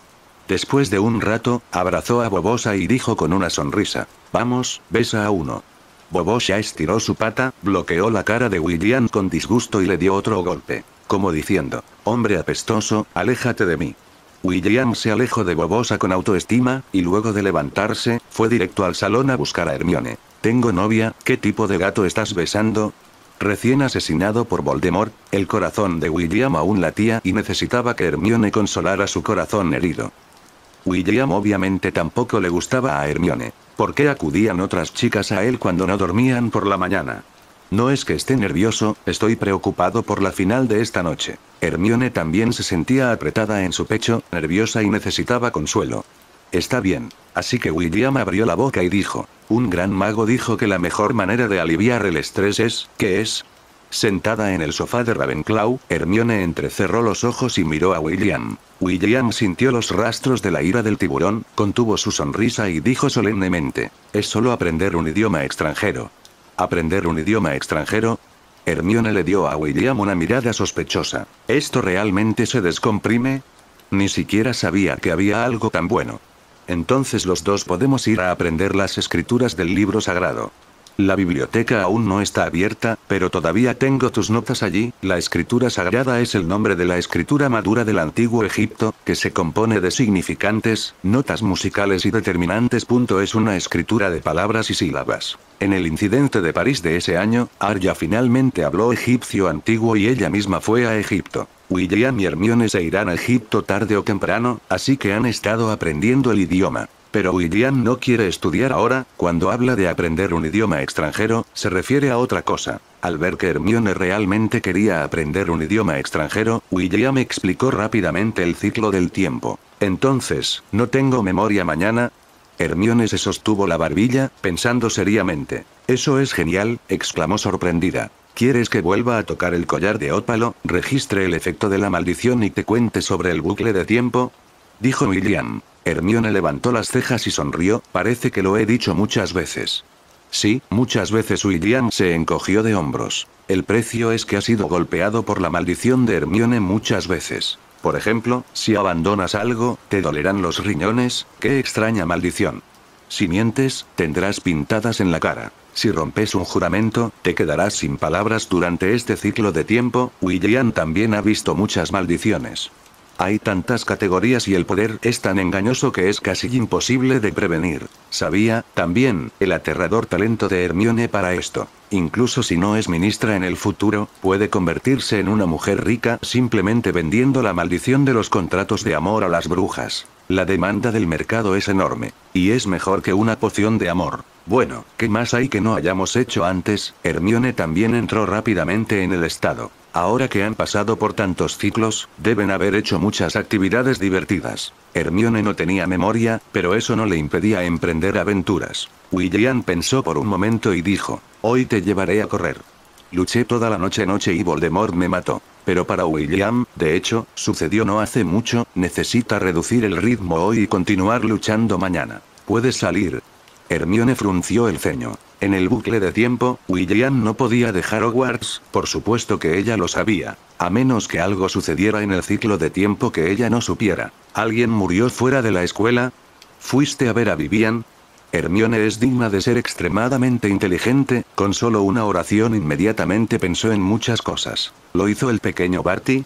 Después de un rato, abrazó a Bobosa y dijo con una sonrisa, Vamos, besa a uno ya estiró su pata, bloqueó la cara de William con disgusto y le dio otro golpe. Como diciendo, hombre apestoso, aléjate de mí. William se alejó de Bobosa con autoestima, y luego de levantarse, fue directo al salón a buscar a Hermione. Tengo novia, ¿qué tipo de gato estás besando? Recién asesinado por Voldemort, el corazón de William aún latía y necesitaba que Hermione consolara su corazón herido. William obviamente tampoco le gustaba a Hermione. ¿Por qué acudían otras chicas a él cuando no dormían por la mañana? No es que esté nervioso, estoy preocupado por la final de esta noche. Hermione también se sentía apretada en su pecho, nerviosa y necesitaba consuelo. Está bien. Así que William abrió la boca y dijo, un gran mago dijo que la mejor manera de aliviar el estrés es, ¿qué es? Sentada en el sofá de Ravenclaw, Hermione entrecerró los ojos y miró a William. William sintió los rastros de la ira del tiburón, contuvo su sonrisa y dijo solemnemente, es solo aprender un idioma extranjero. ¿Aprender un idioma extranjero? Hermione le dio a William una mirada sospechosa. ¿Esto realmente se descomprime? Ni siquiera sabía que había algo tan bueno. Entonces los dos podemos ir a aprender las escrituras del libro sagrado. La biblioteca aún no está abierta, pero todavía tengo tus notas allí. La escritura sagrada es el nombre de la escritura madura del antiguo Egipto, que se compone de significantes, notas musicales y determinantes. Es una escritura de palabras y sílabas. En el incidente de París de ese año, Arya finalmente habló egipcio antiguo y ella misma fue a Egipto. William y Hermione se irán a Egipto tarde o temprano, así que han estado aprendiendo el idioma. Pero William no quiere estudiar ahora, cuando habla de aprender un idioma extranjero, se refiere a otra cosa. Al ver que Hermione realmente quería aprender un idioma extranjero, William explicó rápidamente el ciclo del tiempo. Entonces, ¿no tengo memoria mañana? Hermione se sostuvo la barbilla, pensando seriamente. Eso es genial, exclamó sorprendida. ¿Quieres que vuelva a tocar el collar de ópalo, registre el efecto de la maldición y te cuente sobre el bucle de tiempo? Dijo William. Hermione levantó las cejas y sonrió, parece que lo he dicho muchas veces. Sí, muchas veces William se encogió de hombros. El precio es que ha sido golpeado por la maldición de Hermione muchas veces. Por ejemplo, si abandonas algo, te dolerán los riñones, qué extraña maldición. Si mientes, tendrás pintadas en la cara. Si rompes un juramento, te quedarás sin palabras durante este ciclo de tiempo. William también ha visto muchas maldiciones. Hay tantas categorías y el poder es tan engañoso que es casi imposible de prevenir. Sabía, también, el aterrador talento de Hermione para esto. Incluso si no es ministra en el futuro, puede convertirse en una mujer rica simplemente vendiendo la maldición de los contratos de amor a las brujas. La demanda del mercado es enorme. Y es mejor que una poción de amor. Bueno, ¿qué más hay que no hayamos hecho antes? Hermione también entró rápidamente en el estado. Ahora que han pasado por tantos ciclos, deben haber hecho muchas actividades divertidas. Hermione no tenía memoria, pero eso no le impedía emprender aventuras. William pensó por un momento y dijo, hoy te llevaré a correr. Luché toda la noche noche y Voldemort me mató. Pero para William, de hecho, sucedió no hace mucho, necesita reducir el ritmo hoy y continuar luchando mañana. Puedes salir. Hermione frunció el ceño. En el bucle de tiempo, William no podía dejar Hogwarts, por supuesto que ella lo sabía. A menos que algo sucediera en el ciclo de tiempo que ella no supiera. ¿Alguien murió fuera de la escuela? ¿Fuiste a ver a Vivian? Hermione es digna de ser extremadamente inteligente, con solo una oración inmediatamente pensó en muchas cosas. ¿Lo hizo el pequeño Barty?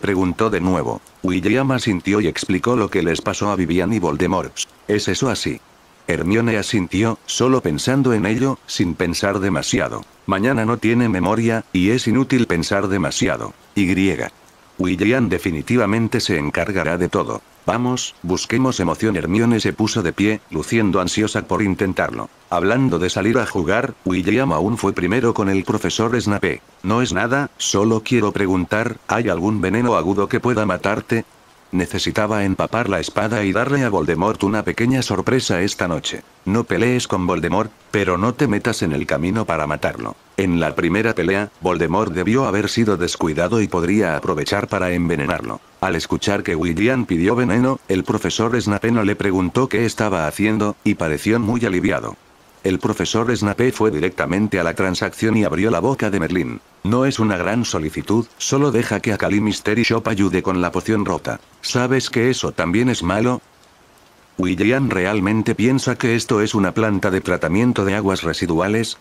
Preguntó de nuevo. William asintió y explicó lo que les pasó a Vivian y Voldemort. ¿Es eso así? Hermione asintió, solo pensando en ello, sin pensar demasiado. Mañana no tiene memoria, y es inútil pensar demasiado. Y. William definitivamente se encargará de todo. Vamos, busquemos emoción. Hermione se puso de pie, luciendo ansiosa por intentarlo. Hablando de salir a jugar, William aún fue primero con el profesor Snape. No es nada, solo quiero preguntar, ¿hay algún veneno agudo que pueda matarte? Necesitaba empapar la espada y darle a Voldemort una pequeña sorpresa esta noche. No pelees con Voldemort, pero no te metas en el camino para matarlo. En la primera pelea, Voldemort debió haber sido descuidado y podría aprovechar para envenenarlo. Al escuchar que William pidió veneno, el profesor Snape le preguntó qué estaba haciendo, y pareció muy aliviado. El profesor Snape fue directamente a la transacción y abrió la boca de Merlín. No es una gran solicitud, solo deja que Akali Mystery Shop ayude con la poción rota. ¿Sabes que eso también es malo? William realmente piensa que esto es una planta de tratamiento de aguas residuales,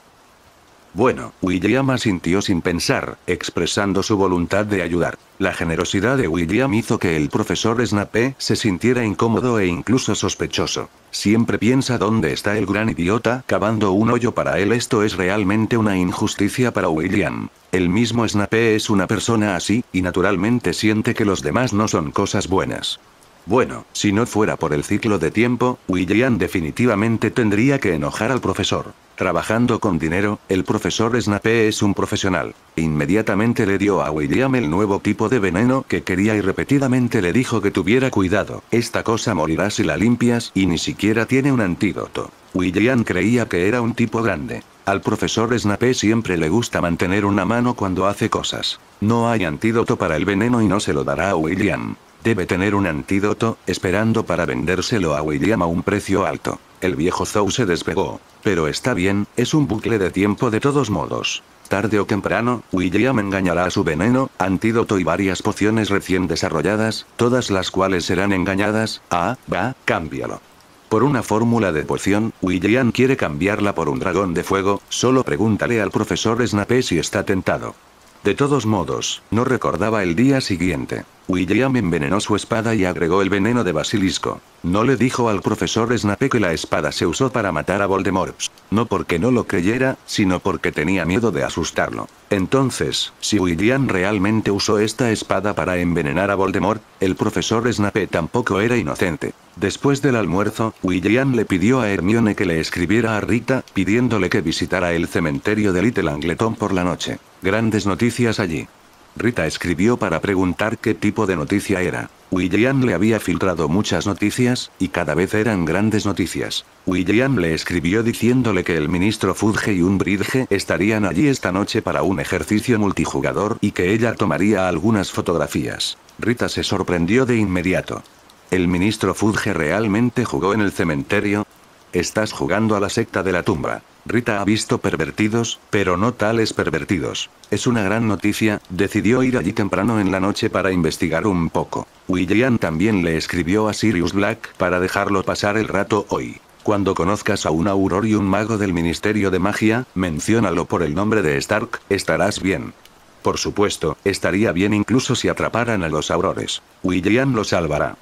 bueno, William asintió sin pensar, expresando su voluntad de ayudar. La generosidad de William hizo que el profesor Snape se sintiera incómodo e incluso sospechoso. Siempre piensa dónde está el gran idiota, cavando un hoyo para él. Esto es realmente una injusticia para William. El mismo Snape es una persona así, y naturalmente siente que los demás no son cosas buenas. Bueno, si no fuera por el ciclo de tiempo, William definitivamente tendría que enojar al profesor. Trabajando con dinero, el profesor Snape es un profesional. Inmediatamente le dio a William el nuevo tipo de veneno que quería y repetidamente le dijo que tuviera cuidado. Esta cosa morirá si la limpias y ni siquiera tiene un antídoto. William creía que era un tipo grande. Al profesor Snape siempre le gusta mantener una mano cuando hace cosas. No hay antídoto para el veneno y no se lo dará a William. Debe tener un antídoto, esperando para vendérselo a William a un precio alto. El viejo Zou se despegó. Pero está bien, es un bucle de tiempo de todos modos. Tarde o temprano, William engañará a su veneno, antídoto y varias pociones recién desarrolladas, todas las cuales serán engañadas. Ah, va, cámbialo. Por una fórmula de poción, William quiere cambiarla por un dragón de fuego, solo pregúntale al profesor Snape si está tentado. De todos modos, no recordaba el día siguiente. William envenenó su espada y agregó el veneno de basilisco. No le dijo al profesor Snape que la espada se usó para matar a Voldemort. No porque no lo creyera, sino porque tenía miedo de asustarlo. Entonces, si William realmente usó esta espada para envenenar a Voldemort, el profesor Snape tampoco era inocente. Después del almuerzo, William le pidió a Hermione que le escribiera a Rita, pidiéndole que visitara el cementerio de Little Angleton por la noche. Grandes noticias allí. Rita escribió para preguntar qué tipo de noticia era. William le había filtrado muchas noticias, y cada vez eran grandes noticias. William le escribió diciéndole que el ministro Fudge y un bridge estarían allí esta noche para un ejercicio multijugador y que ella tomaría algunas fotografías. Rita se sorprendió de inmediato. ¿El ministro Fudge realmente jugó en el cementerio? Estás jugando a la secta de la tumba. Rita ha visto pervertidos, pero no tales pervertidos. Es una gran noticia, decidió ir allí temprano en la noche para investigar un poco. William también le escribió a Sirius Black para dejarlo pasar el rato hoy. Cuando conozcas a un auror y un mago del Ministerio de Magia, menciónalo por el nombre de Stark, estarás bien. Por supuesto, estaría bien incluso si atraparan a los aurores. William lo salvará.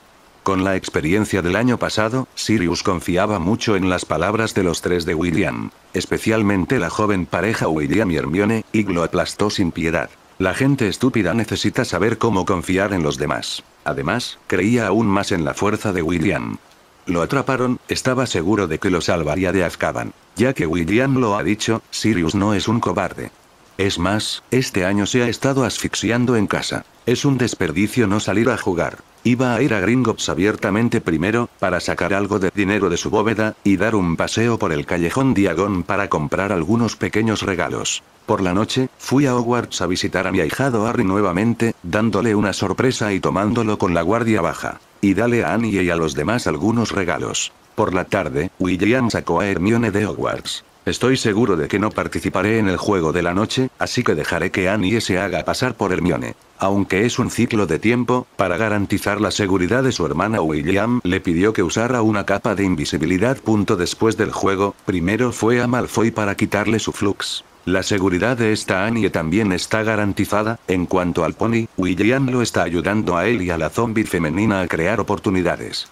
Con la experiencia del año pasado, Sirius confiaba mucho en las palabras de los tres de William, especialmente la joven pareja William y Hermione, y lo aplastó sin piedad. La gente estúpida necesita saber cómo confiar en los demás. Además, creía aún más en la fuerza de William. Lo atraparon, estaba seguro de que lo salvaría de Azkaban. Ya que William lo ha dicho, Sirius no es un cobarde. Es más, este año se ha estado asfixiando en casa. Es un desperdicio no salir a jugar. Iba a ir a Gringotts abiertamente primero, para sacar algo de dinero de su bóveda, y dar un paseo por el callejón Diagon para comprar algunos pequeños regalos. Por la noche, fui a Hogwarts a visitar a mi ahijado Harry nuevamente, dándole una sorpresa y tomándolo con la guardia baja. Y dale a Annie y a los demás algunos regalos. Por la tarde, William sacó a Hermione de Hogwarts. Estoy seguro de que no participaré en el juego de la noche, así que dejaré que Annie se haga pasar por Hermione. Aunque es un ciclo de tiempo, para garantizar la seguridad de su hermana William le pidió que usara una capa de invisibilidad. después del juego, primero fue a Malfoy para quitarle su flux. La seguridad de esta Annie también está garantizada. En cuanto al pony, William lo está ayudando a él y a la zombie femenina a crear oportunidades.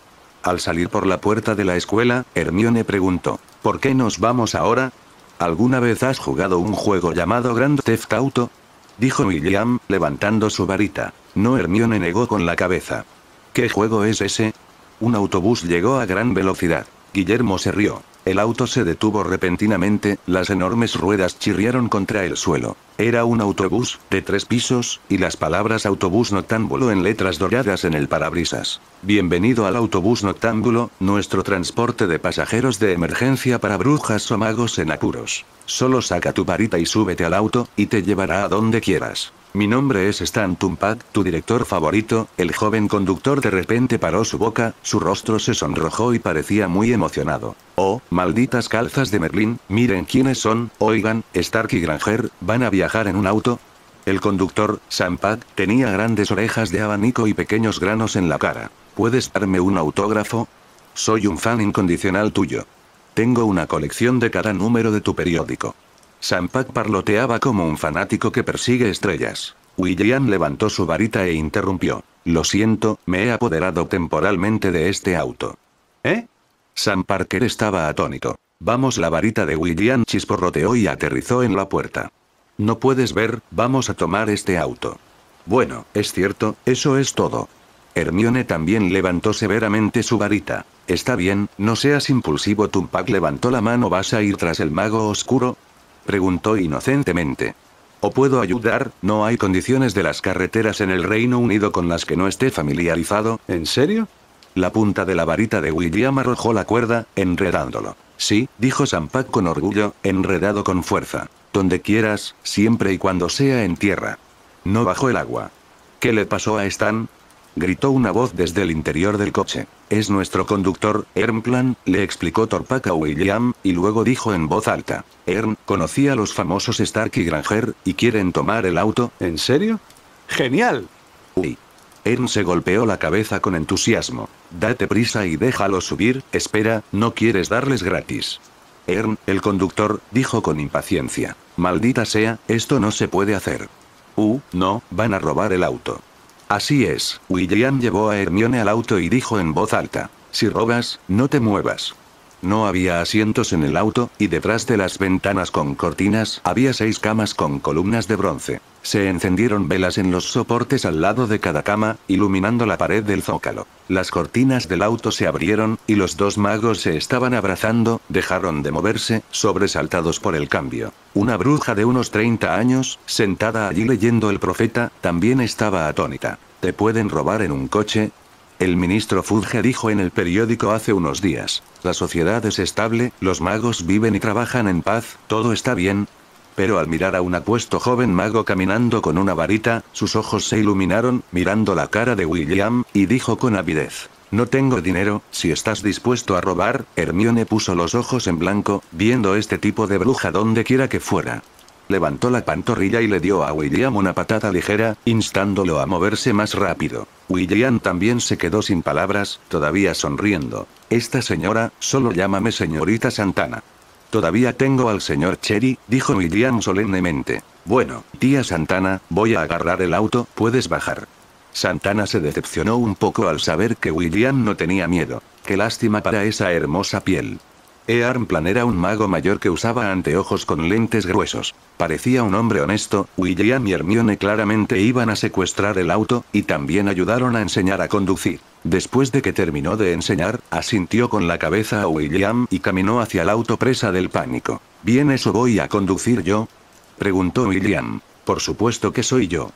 Al salir por la puerta de la escuela, Hermione preguntó, ¿por qué nos vamos ahora? ¿Alguna vez has jugado un juego llamado Grand Theft Auto? Dijo William, levantando su varita. No Hermione negó con la cabeza. ¿Qué juego es ese? Un autobús llegó a gran velocidad. Guillermo se rió. El auto se detuvo repentinamente, las enormes ruedas chirriaron contra el suelo. Era un autobús, de tres pisos, y las palabras autobús noctámbulo en letras doradas en el parabrisas. Bienvenido al autobús noctámbulo, nuestro transporte de pasajeros de emergencia para brujas o magos en apuros. Solo saca tu varita y súbete al auto, y te llevará a donde quieras. Mi nombre es Stan Tumpak, tu director favorito. El joven conductor de repente paró su boca, su rostro se sonrojó y parecía muy emocionado. Oh, malditas calzas de Merlín, miren quiénes son, oigan, Stark y Granger, ¿van a viajar en un auto? El conductor, Pack, tenía grandes orejas de abanico y pequeños granos en la cara. ¿Puedes darme un autógrafo? Soy un fan incondicional tuyo. Tengo una colección de cada número de tu periódico. Sampak parloteaba como un fanático que persigue estrellas. William levantó su varita e interrumpió. Lo siento, me he apoderado temporalmente de este auto. ¿Eh? Sam Parker estaba atónito. Vamos, la varita de William chisporroteó y aterrizó en la puerta. No puedes ver, vamos a tomar este auto. Bueno, es cierto, eso es todo. Hermione también levantó severamente su varita. Está bien, no seas impulsivo. Tumpac levantó la mano. ¿Vas a ir tras el mago oscuro? Preguntó inocentemente. ¿O puedo ayudar? No hay condiciones de las carreteras en el Reino Unido con las que no esté familiarizado. ¿En serio? La punta de la varita de William arrojó la cuerda, enredándolo. Sí, dijo Sampac con orgullo, enredado con fuerza. Donde quieras, siempre y cuando sea en tierra. No bajo el agua. ¿Qué le pasó a Stan? gritó una voz desde el interior del coche. Es nuestro conductor, Ernplan, le explicó Torpaca William, y luego dijo en voz alta. Ern, conocía a los famosos Stark y Granger, y quieren tomar el auto. ¿En serio? ¡Genial! Uy. Ern se golpeó la cabeza con entusiasmo. Date prisa y déjalo subir, espera, no quieres darles gratis. Ern, el conductor, dijo con impaciencia. Maldita sea, esto no se puede hacer. Uh, no, van a robar el auto. Así es, William llevó a Hermione al auto y dijo en voz alta. Si robas, no te muevas. No había asientos en el auto, y detrás de las ventanas con cortinas había seis camas con columnas de bronce. Se encendieron velas en los soportes al lado de cada cama, iluminando la pared del zócalo. Las cortinas del auto se abrieron, y los dos magos se estaban abrazando, dejaron de moverse, sobresaltados por el cambio. Una bruja de unos 30 años, sentada allí leyendo el profeta, también estaba atónita. ¿Te pueden robar en un coche? El ministro Fudge dijo en el periódico hace unos días. La sociedad es estable, los magos viven y trabajan en paz, todo está bien. Pero al mirar a un apuesto joven mago caminando con una varita, sus ojos se iluminaron, mirando la cara de William, y dijo con avidez. No tengo dinero, si estás dispuesto a robar, Hermione puso los ojos en blanco, viendo este tipo de bruja donde quiera que fuera levantó la pantorrilla y le dio a William una patada ligera, instándolo a moverse más rápido. William también se quedó sin palabras, todavía sonriendo. Esta señora, solo llámame señorita Santana. Todavía tengo al señor Cherry, dijo William solemnemente. Bueno, tía Santana, voy a agarrar el auto, puedes bajar. Santana se decepcionó un poco al saber que William no tenía miedo. Qué lástima para esa hermosa piel. Earn Plan era un mago mayor que usaba anteojos con lentes gruesos. Parecía un hombre honesto, William y Hermione claramente iban a secuestrar el auto, y también ayudaron a enseñar a conducir. Después de que terminó de enseñar, asintió con la cabeza a William y caminó hacia el auto presa del pánico. ¿Bien eso voy a conducir yo? preguntó William. Por supuesto que soy yo.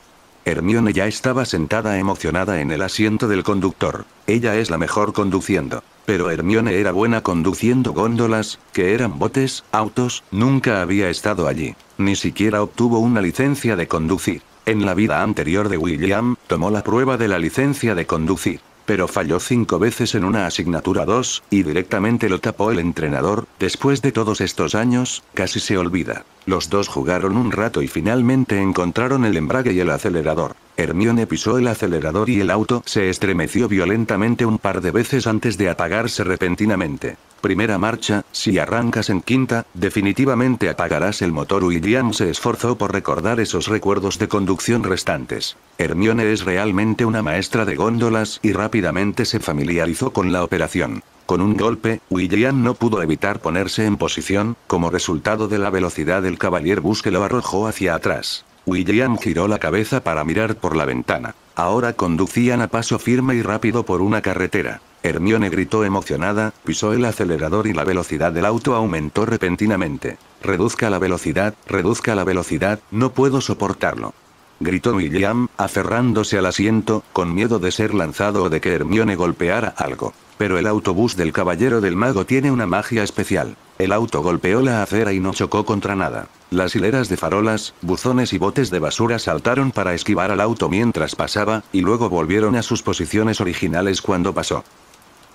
Hermione ya estaba sentada emocionada en el asiento del conductor. Ella es la mejor conduciendo. Pero Hermione era buena conduciendo góndolas, que eran botes, autos, nunca había estado allí. Ni siquiera obtuvo una licencia de conducir. En la vida anterior de William, tomó la prueba de la licencia de conducir. Pero falló cinco veces en una asignatura 2, y directamente lo tapó el entrenador, después de todos estos años, casi se olvida. Los dos jugaron un rato y finalmente encontraron el embrague y el acelerador. Hermione pisó el acelerador y el auto se estremeció violentamente un par de veces antes de apagarse repentinamente. Primera marcha, si arrancas en quinta, definitivamente apagarás el motor. William se esforzó por recordar esos recuerdos de conducción restantes. Hermione es realmente una maestra de góndolas y rápidamente se familiarizó con la operación. Con un golpe, William no pudo evitar ponerse en posición, como resultado de la velocidad del caballero Bus que lo arrojó hacia atrás. William giró la cabeza para mirar por la ventana. Ahora conducían a paso firme y rápido por una carretera. Hermione gritó emocionada, pisó el acelerador y la velocidad del auto aumentó repentinamente. Reduzca la velocidad, reduzca la velocidad, no puedo soportarlo. Gritó William, aferrándose al asiento, con miedo de ser lanzado o de que Hermione golpeara algo. Pero el autobús del caballero del mago tiene una magia especial. El auto golpeó la acera y no chocó contra nada. Las hileras de farolas, buzones y botes de basura saltaron para esquivar al auto mientras pasaba, y luego volvieron a sus posiciones originales cuando pasó.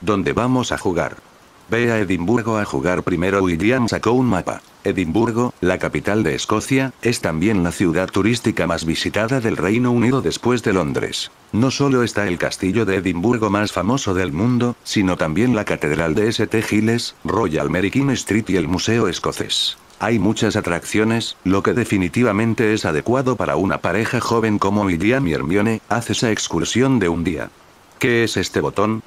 ¿Dónde vamos a jugar? Ve a Edimburgo a jugar primero. William sacó un mapa. Edimburgo, la capital de Escocia, es también la ciudad turística más visitada del Reino Unido después de Londres. No solo está el castillo de Edimburgo más famoso del mundo, sino también la catedral de St. Giles, Royal Mary Street y el Museo Escocés. Hay muchas atracciones, lo que definitivamente es adecuado para una pareja joven como William y Hermione, hace esa excursión de un día. ¿Qué es este botón?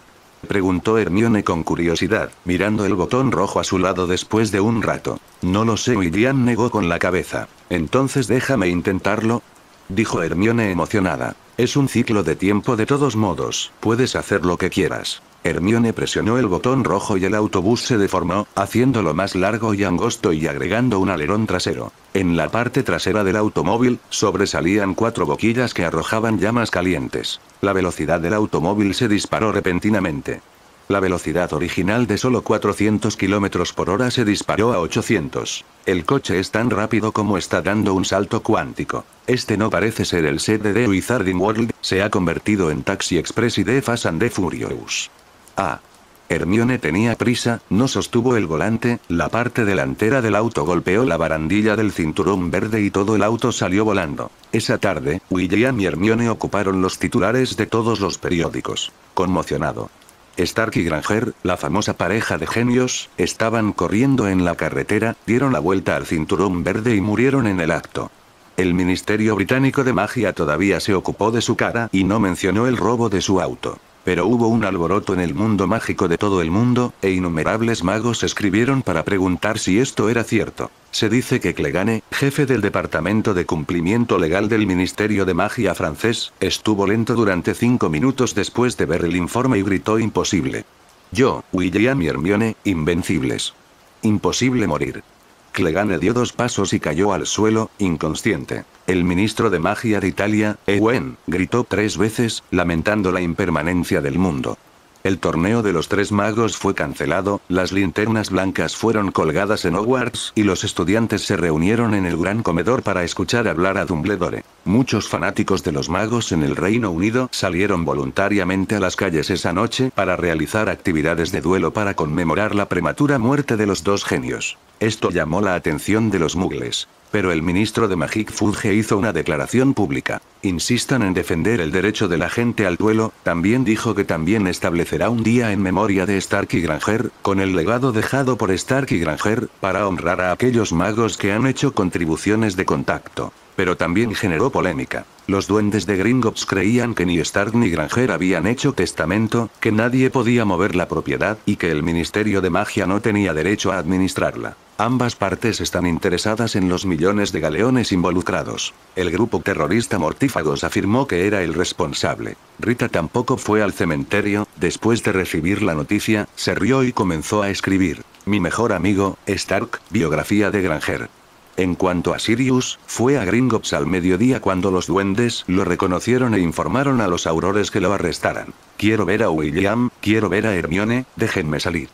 Preguntó Hermione con curiosidad, mirando el botón rojo a su lado después de un rato. No lo sé, William negó con la cabeza. Entonces déjame intentarlo. Dijo Hermione emocionada. Es un ciclo de tiempo de todos modos, puedes hacer lo que quieras. Hermione presionó el botón rojo y el autobús se deformó, haciéndolo más largo y angosto y agregando un alerón trasero. En la parte trasera del automóvil, sobresalían cuatro boquillas que arrojaban llamas calientes. La velocidad del automóvil se disparó repentinamente. La velocidad original de solo 400 km por hora se disparó a 800. El coche es tan rápido como está dando un salto cuántico. Este no parece ser el set de World, se ha convertido en Taxi Express y The Fast and Furious. Ah. Hermione tenía prisa, no sostuvo el volante, la parte delantera del auto golpeó la barandilla del cinturón verde y todo el auto salió volando. Esa tarde, William y Hermione ocuparon los titulares de todos los periódicos. Conmocionado. Stark y Granger, la famosa pareja de genios, estaban corriendo en la carretera, dieron la vuelta al cinturón verde y murieron en el acto. El Ministerio Británico de Magia todavía se ocupó de su cara y no mencionó el robo de su auto. Pero hubo un alboroto en el mundo mágico de todo el mundo, e innumerables magos escribieron para preguntar si esto era cierto. Se dice que Clegane, jefe del Departamento de Cumplimiento Legal del Ministerio de Magia francés, estuvo lento durante cinco minutos después de ver el informe y gritó imposible. Yo, William y Hermione, invencibles. Imposible morir. Clegane dio dos pasos y cayó al suelo, inconsciente. El ministro de magia de Italia, Ewen, gritó tres veces, lamentando la impermanencia del mundo. El torneo de los tres magos fue cancelado, las linternas blancas fueron colgadas en Hogwarts y los estudiantes se reunieron en el gran comedor para escuchar hablar a Dumbledore. Muchos fanáticos de los magos en el Reino Unido salieron voluntariamente a las calles esa noche para realizar actividades de duelo para conmemorar la prematura muerte de los dos genios. Esto llamó la atención de los mugles pero el ministro de Magic Fudge hizo una declaración pública. Insistan en defender el derecho de la gente al duelo, también dijo que también establecerá un día en memoria de Stark y Granger, con el legado dejado por Stark y Granger, para honrar a aquellos magos que han hecho contribuciones de contacto. Pero también generó polémica. Los duendes de Gringotts creían que ni Stark ni Granger habían hecho testamento, que nadie podía mover la propiedad y que el Ministerio de Magia no tenía derecho a administrarla. Ambas partes están interesadas en los millones de galeones involucrados. El grupo terrorista Mortífagos afirmó que era el responsable. Rita tampoco fue al cementerio, después de recibir la noticia, se rió y comenzó a escribir. Mi mejor amigo, Stark, biografía de Granger. En cuanto a Sirius, fue a Gringotts al mediodía cuando los duendes lo reconocieron e informaron a los aurores que lo arrestaran. Quiero ver a William, quiero ver a Hermione, déjenme salir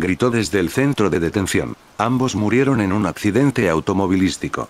gritó desde el centro de detención. Ambos murieron en un accidente automovilístico.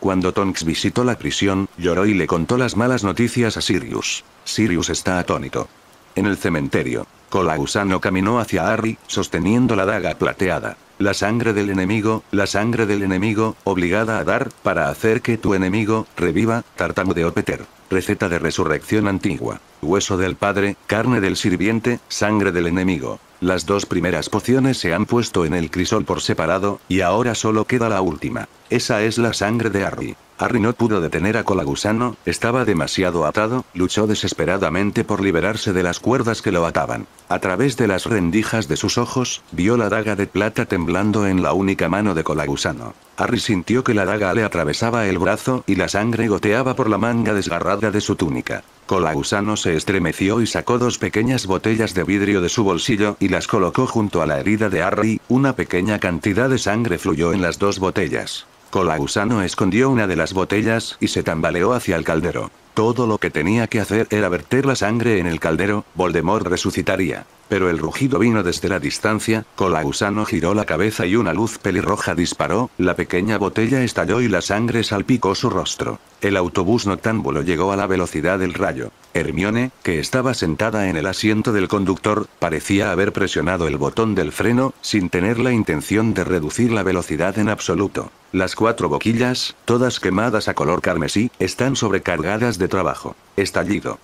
Cuando Tonks visitó la prisión, lloró y le contó las malas noticias a Sirius. Sirius está atónito. En el cementerio, Colagusano caminó hacia Harry, sosteniendo la daga plateada. La sangre del enemigo, la sangre del enemigo, obligada a dar, para hacer que tu enemigo, reviva, tartamudeó Peter. Receta de resurrección antigua. Hueso del padre, carne del sirviente, sangre del enemigo. Las dos primeras pociones se han puesto en el crisol por separado, y ahora solo queda la última. Esa es la sangre de Harry. Harry no pudo detener a Colagusano, estaba demasiado atado, luchó desesperadamente por liberarse de las cuerdas que lo ataban. A través de las rendijas de sus ojos, vio la daga de plata temblando en la única mano de Colagusano. Harry sintió que la daga le atravesaba el brazo y la sangre goteaba por la manga desgarrada de su túnica. Colagusano se estremeció y sacó dos pequeñas botellas de vidrio de su bolsillo y las colocó junto a la herida de Harry, una pequeña cantidad de sangre fluyó en las dos botellas. Colagusano escondió una de las botellas y se tambaleó hacia el caldero. Todo lo que tenía que hacer era verter la sangre en el caldero, Voldemort resucitaría pero el rugido vino desde la distancia, Colagusano giró la cabeza y una luz pelirroja disparó, la pequeña botella estalló y la sangre salpicó su rostro. El autobús noctámbulo llegó a la velocidad del rayo. Hermione, que estaba sentada en el asiento del conductor, parecía haber presionado el botón del freno, sin tener la intención de reducir la velocidad en absoluto. Las cuatro boquillas, todas quemadas a color carmesí, están sobrecargadas de trabajo. Estallido.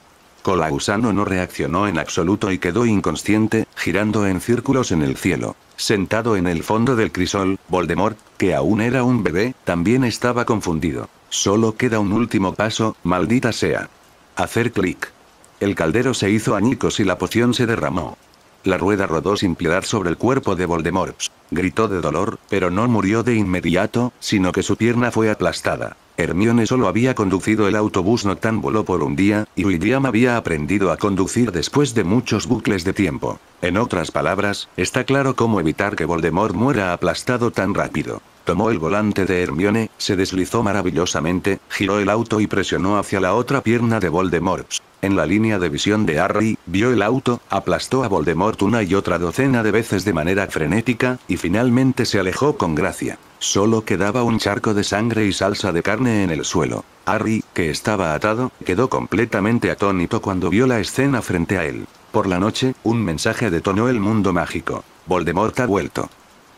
Colausano no reaccionó en absoluto y quedó inconsciente, girando en círculos en el cielo. Sentado en el fondo del crisol, Voldemort, que aún era un bebé, también estaba confundido. Solo queda un último paso, maldita sea. Hacer clic. El caldero se hizo añicos y la poción se derramó. La rueda rodó sin piedad sobre el cuerpo de Voldemort. Gritó de dolor, pero no murió de inmediato, sino que su pierna fue aplastada. Hermione solo había conducido el autobús no tan voló por un día, y William había aprendido a conducir después de muchos bucles de tiempo. En otras palabras, está claro cómo evitar que Voldemort muera aplastado tan rápido tomó el volante de Hermione, se deslizó maravillosamente, giró el auto y presionó hacia la otra pierna de Voldemort. En la línea de visión de Harry, vio el auto, aplastó a Voldemort una y otra docena de veces de manera frenética, y finalmente se alejó con gracia. Solo quedaba un charco de sangre y salsa de carne en el suelo. Harry, que estaba atado, quedó completamente atónito cuando vio la escena frente a él. Por la noche, un mensaje detonó el mundo mágico. Voldemort ha vuelto.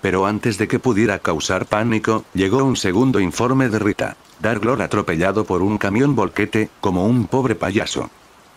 Pero antes de que pudiera causar pánico, llegó un segundo informe de Rita. Darglor atropellado por un camión volquete, como un pobre payaso.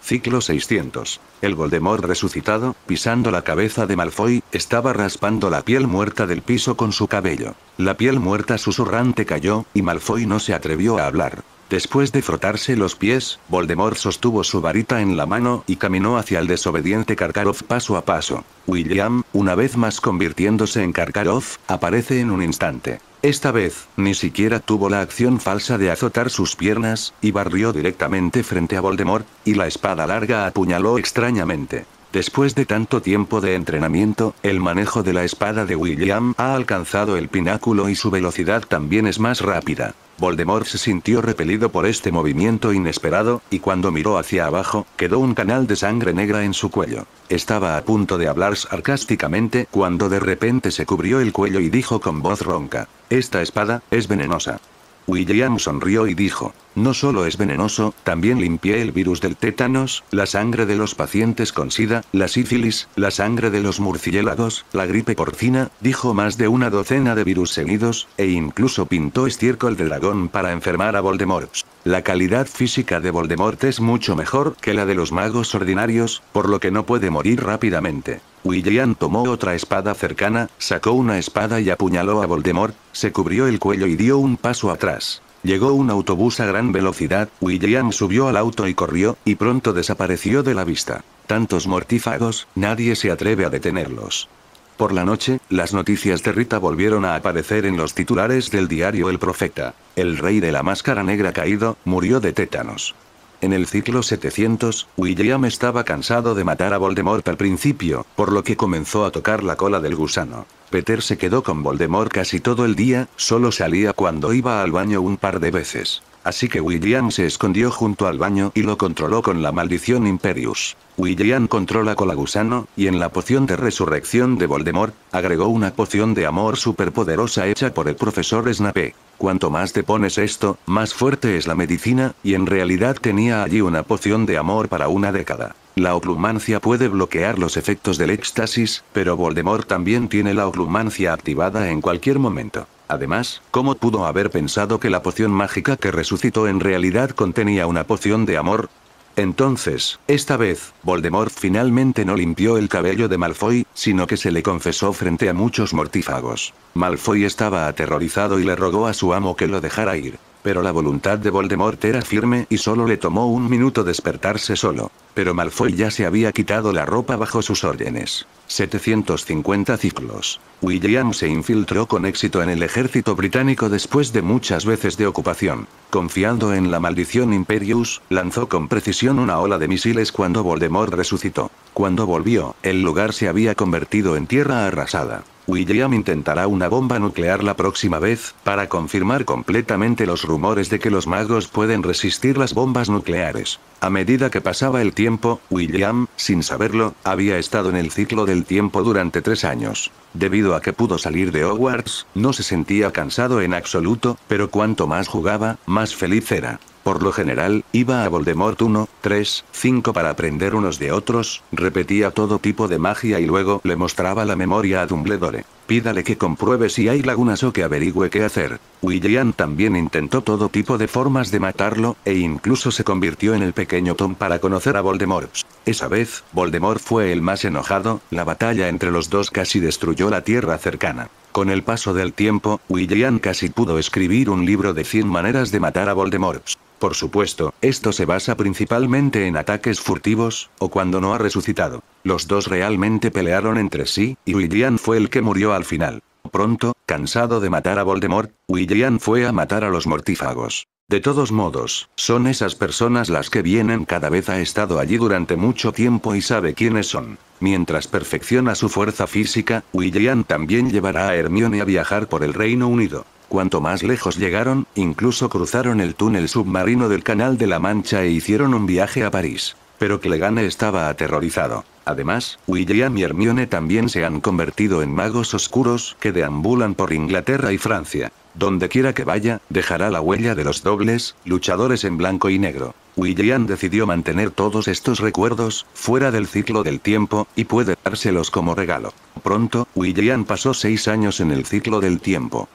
Ciclo 600. El Voldemort resucitado, pisando la cabeza de Malfoy, estaba raspando la piel muerta del piso con su cabello. La piel muerta susurrante cayó, y Malfoy no se atrevió a hablar. Después de frotarse los pies, Voldemort sostuvo su varita en la mano y caminó hacia el desobediente Karkaroff paso a paso. William, una vez más convirtiéndose en Karkaroff, aparece en un instante. Esta vez, ni siquiera tuvo la acción falsa de azotar sus piernas, y barrió directamente frente a Voldemort, y la espada larga apuñaló extrañamente. Después de tanto tiempo de entrenamiento, el manejo de la espada de William ha alcanzado el pináculo y su velocidad también es más rápida. Voldemort se sintió repelido por este movimiento inesperado, y cuando miró hacia abajo, quedó un canal de sangre negra en su cuello. Estaba a punto de hablar sarcásticamente cuando de repente se cubrió el cuello y dijo con voz ronca, «Esta espada, es venenosa». William sonrió y dijo, no solo es venenoso, también limpié el virus del tétanos, la sangre de los pacientes con sida, la sífilis, la sangre de los murciélagos, la gripe porcina, dijo más de una docena de virus seguidos, e incluso pintó estiércol de dragón para enfermar a Voldemort. La calidad física de Voldemort es mucho mejor que la de los magos ordinarios, por lo que no puede morir rápidamente. William tomó otra espada cercana, sacó una espada y apuñaló a Voldemort, se cubrió el cuello y dio un paso atrás. Llegó un autobús a gran velocidad, William subió al auto y corrió, y pronto desapareció de la vista. Tantos mortífagos, nadie se atreve a detenerlos. Por la noche, las noticias de Rita volvieron a aparecer en los titulares del diario El Profeta. El rey de la máscara negra caído, murió de tétanos. En el ciclo 700, William estaba cansado de matar a Voldemort al principio, por lo que comenzó a tocar la cola del gusano. Peter se quedó con Voldemort casi todo el día, solo salía cuando iba al baño un par de veces. Así que William se escondió junto al baño y lo controló con la maldición Imperius. William controla con la gusano, y en la poción de resurrección de Voldemort, agregó una poción de amor superpoderosa hecha por el profesor Snape. Cuanto más te pones esto, más fuerte es la medicina, y en realidad tenía allí una poción de amor para una década. La oclumancia puede bloquear los efectos del éxtasis, pero Voldemort también tiene la oclumancia activada en cualquier momento. Además, ¿cómo pudo haber pensado que la poción mágica que resucitó en realidad contenía una poción de amor? Entonces, esta vez, Voldemort finalmente no limpió el cabello de Malfoy, sino que se le confesó frente a muchos mortífagos. Malfoy estaba aterrorizado y le rogó a su amo que lo dejara ir. Pero la voluntad de Voldemort era firme y solo le tomó un minuto despertarse solo. Pero Malfoy ya se había quitado la ropa bajo sus órdenes. 750 ciclos. William se infiltró con éxito en el ejército británico después de muchas veces de ocupación. Confiando en la maldición Imperius, lanzó con precisión una ola de misiles cuando Voldemort resucitó. Cuando volvió, el lugar se había convertido en tierra arrasada. William intentará una bomba nuclear la próxima vez, para confirmar completamente los rumores de que los magos pueden resistir las bombas nucleares. A medida que pasaba el tiempo, William, sin saberlo, había estado en el ciclo del tiempo durante tres años. Debido a que pudo salir de Hogwarts, no se sentía cansado en absoluto, pero cuanto más jugaba, más feliz era. Por lo general, iba a Voldemort 1, 3, 5 para aprender unos de otros, repetía todo tipo de magia y luego le mostraba la memoria a Dumbledore. Pídale que compruebe si hay lagunas o que averigüe qué hacer. William también intentó todo tipo de formas de matarlo, e incluso se convirtió en el pequeño Tom para conocer a Voldemort. Esa vez, Voldemort fue el más enojado, la batalla entre los dos casi destruyó la tierra cercana. Con el paso del tiempo, William casi pudo escribir un libro de 100 maneras de matar a Voldemort. Por supuesto, esto se basa principalmente en ataques furtivos, o cuando no ha resucitado. Los dos realmente pelearon entre sí, y William fue el que murió al final. Pronto, cansado de matar a Voldemort, William fue a matar a los mortífagos. De todos modos, son esas personas las que vienen cada vez ha estado allí durante mucho tiempo y sabe quiénes son. Mientras perfecciona su fuerza física, William también llevará a Hermione a viajar por el Reino Unido. Cuanto más lejos llegaron, incluso cruzaron el túnel submarino del Canal de la Mancha e hicieron un viaje a París. Pero Clegane estaba aterrorizado. Además, William y Hermione también se han convertido en magos oscuros que deambulan por Inglaterra y Francia. Donde quiera que vaya, dejará la huella de los dobles, luchadores en blanco y negro. William decidió mantener todos estos recuerdos, fuera del ciclo del tiempo, y puede dárselos como regalo. Pronto, William pasó seis años en el ciclo del tiempo.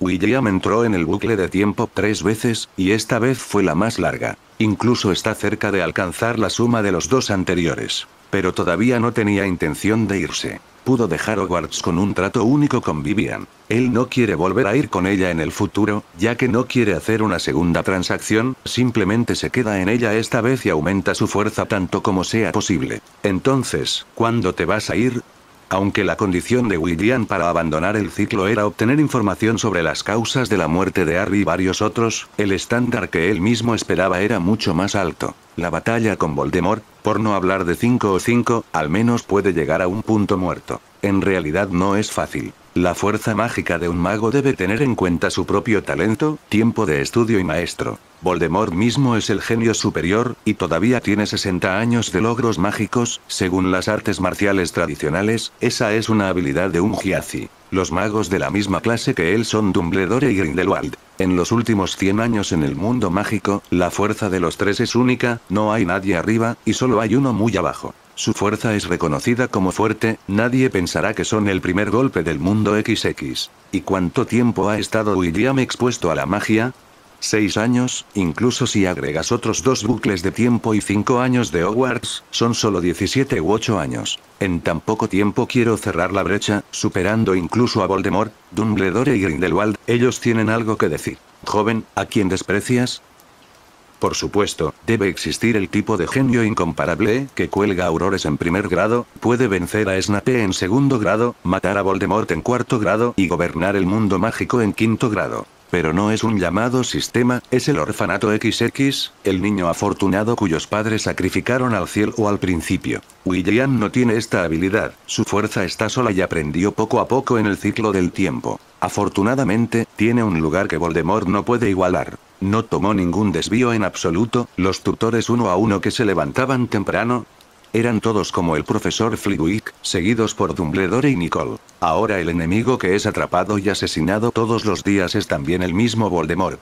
William entró en el bucle de tiempo tres veces, y esta vez fue la más larga. Incluso está cerca de alcanzar la suma de los dos anteriores. Pero todavía no tenía intención de irse. Pudo dejar Hogwarts con un trato único con Vivian. Él no quiere volver a ir con ella en el futuro, ya que no quiere hacer una segunda transacción, simplemente se queda en ella esta vez y aumenta su fuerza tanto como sea posible. Entonces, ¿cuándo te vas a ir? Aunque la condición de William para abandonar el ciclo era obtener información sobre las causas de la muerte de Harry y varios otros, el estándar que él mismo esperaba era mucho más alto. La batalla con Voldemort, por no hablar de 5 o 5, al menos puede llegar a un punto muerto. En realidad no es fácil. La fuerza mágica de un mago debe tener en cuenta su propio talento, tiempo de estudio y maestro. Voldemort mismo es el genio superior, y todavía tiene 60 años de logros mágicos, según las artes marciales tradicionales, esa es una habilidad de un Giazi. Los magos de la misma clase que él son Dumbledore y Grindelwald. En los últimos 100 años en el mundo mágico, la fuerza de los tres es única, no hay nadie arriba, y solo hay uno muy abajo. Su fuerza es reconocida como fuerte, nadie pensará que son el primer golpe del mundo XX. ¿Y cuánto tiempo ha estado William expuesto a la magia? Seis años, incluso si agregas otros dos bucles de tiempo y cinco años de Hogwarts, son solo 17 u 8 años. En tan poco tiempo quiero cerrar la brecha, superando incluso a Voldemort, Dumbledore y Grindelwald, ellos tienen algo que decir. Joven, ¿a quién desprecias? Por supuesto, debe existir el tipo de genio incomparable que cuelga aurores en primer grado, puede vencer a Snape en segundo grado, matar a Voldemort en cuarto grado y gobernar el mundo mágico en quinto grado. Pero no es un llamado sistema, es el orfanato XX, el niño afortunado cuyos padres sacrificaron al cielo al principio. William no tiene esta habilidad, su fuerza está sola y aprendió poco a poco en el ciclo del tiempo. Afortunadamente, tiene un lugar que Voldemort no puede igualar. No tomó ningún desvío en absoluto, los tutores uno a uno que se levantaban temprano, eran todos como el profesor Flitwick, seguidos por Dumbledore y Nicole. Ahora el enemigo que es atrapado y asesinado todos los días es también el mismo Voldemort.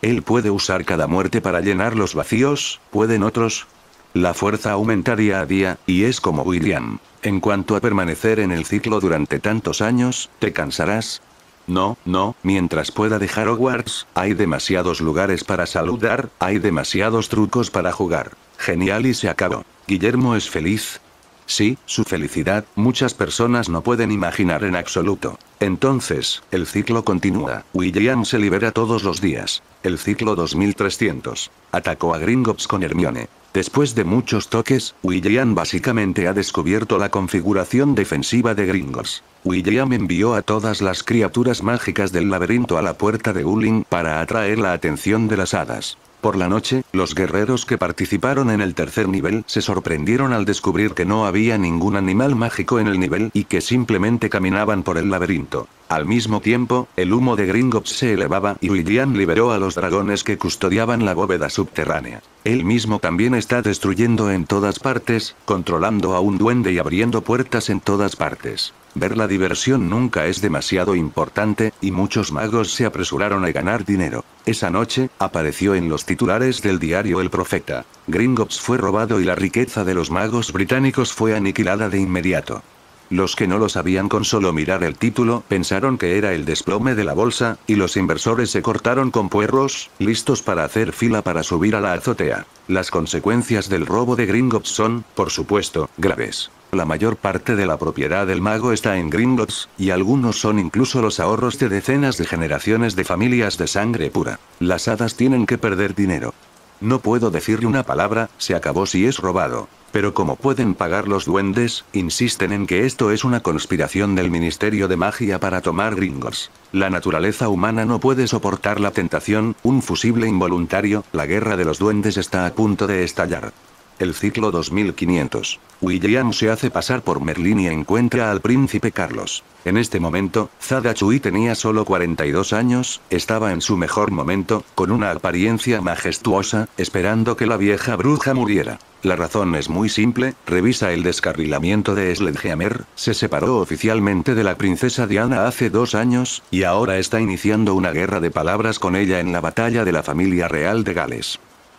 Él puede usar cada muerte para llenar los vacíos, pueden otros. La fuerza aumentaría a día, y es como William. En cuanto a permanecer en el ciclo durante tantos años, te cansarás, no, no, mientras pueda dejar Hogwarts, hay demasiados lugares para saludar, hay demasiados trucos para jugar. Genial y se acabó. Guillermo es feliz, Sí, su felicidad, muchas personas no pueden imaginar en absoluto. Entonces, el ciclo continúa. William se libera todos los días. El ciclo 2300. Atacó a Gringotts con Hermione. Después de muchos toques, William básicamente ha descubierto la configuración defensiva de Gringos. William envió a todas las criaturas mágicas del laberinto a la puerta de Uling para atraer la atención de las hadas. Por la noche, los guerreros que participaron en el tercer nivel se sorprendieron al descubrir que no había ningún animal mágico en el nivel y que simplemente caminaban por el laberinto. Al mismo tiempo, el humo de Gringotts se elevaba y William liberó a los dragones que custodiaban la bóveda subterránea. Él mismo también está destruyendo en todas partes, controlando a un duende y abriendo puertas en todas partes ver la diversión nunca es demasiado importante, y muchos magos se apresuraron a ganar dinero. Esa noche, apareció en los titulares del diario El Profeta. Gringotts fue robado y la riqueza de los magos británicos fue aniquilada de inmediato. Los que no lo sabían con solo mirar el título pensaron que era el desplome de la bolsa, y los inversores se cortaron con puerros, listos para hacer fila para subir a la azotea. Las consecuencias del robo de Gringotts son, por supuesto, graves la mayor parte de la propiedad del mago está en Gringotts, y algunos son incluso los ahorros de decenas de generaciones de familias de sangre pura. Las hadas tienen que perder dinero. No puedo decirle una palabra, se acabó si es robado. Pero como pueden pagar los duendes, insisten en que esto es una conspiración del Ministerio de Magia para tomar gringos. La naturaleza humana no puede soportar la tentación, un fusible involuntario, la guerra de los duendes está a punto de estallar. El ciclo 2500. William se hace pasar por Merlín y encuentra al príncipe Carlos. En este momento, Zada tenía solo 42 años, estaba en su mejor momento, con una apariencia majestuosa, esperando que la vieja bruja muriera. La razón es muy simple, revisa el descarrilamiento de Sledgehammer, se separó oficialmente de la princesa Diana hace dos años, y ahora está iniciando una guerra de palabras con ella en la batalla de la familia real de Gales.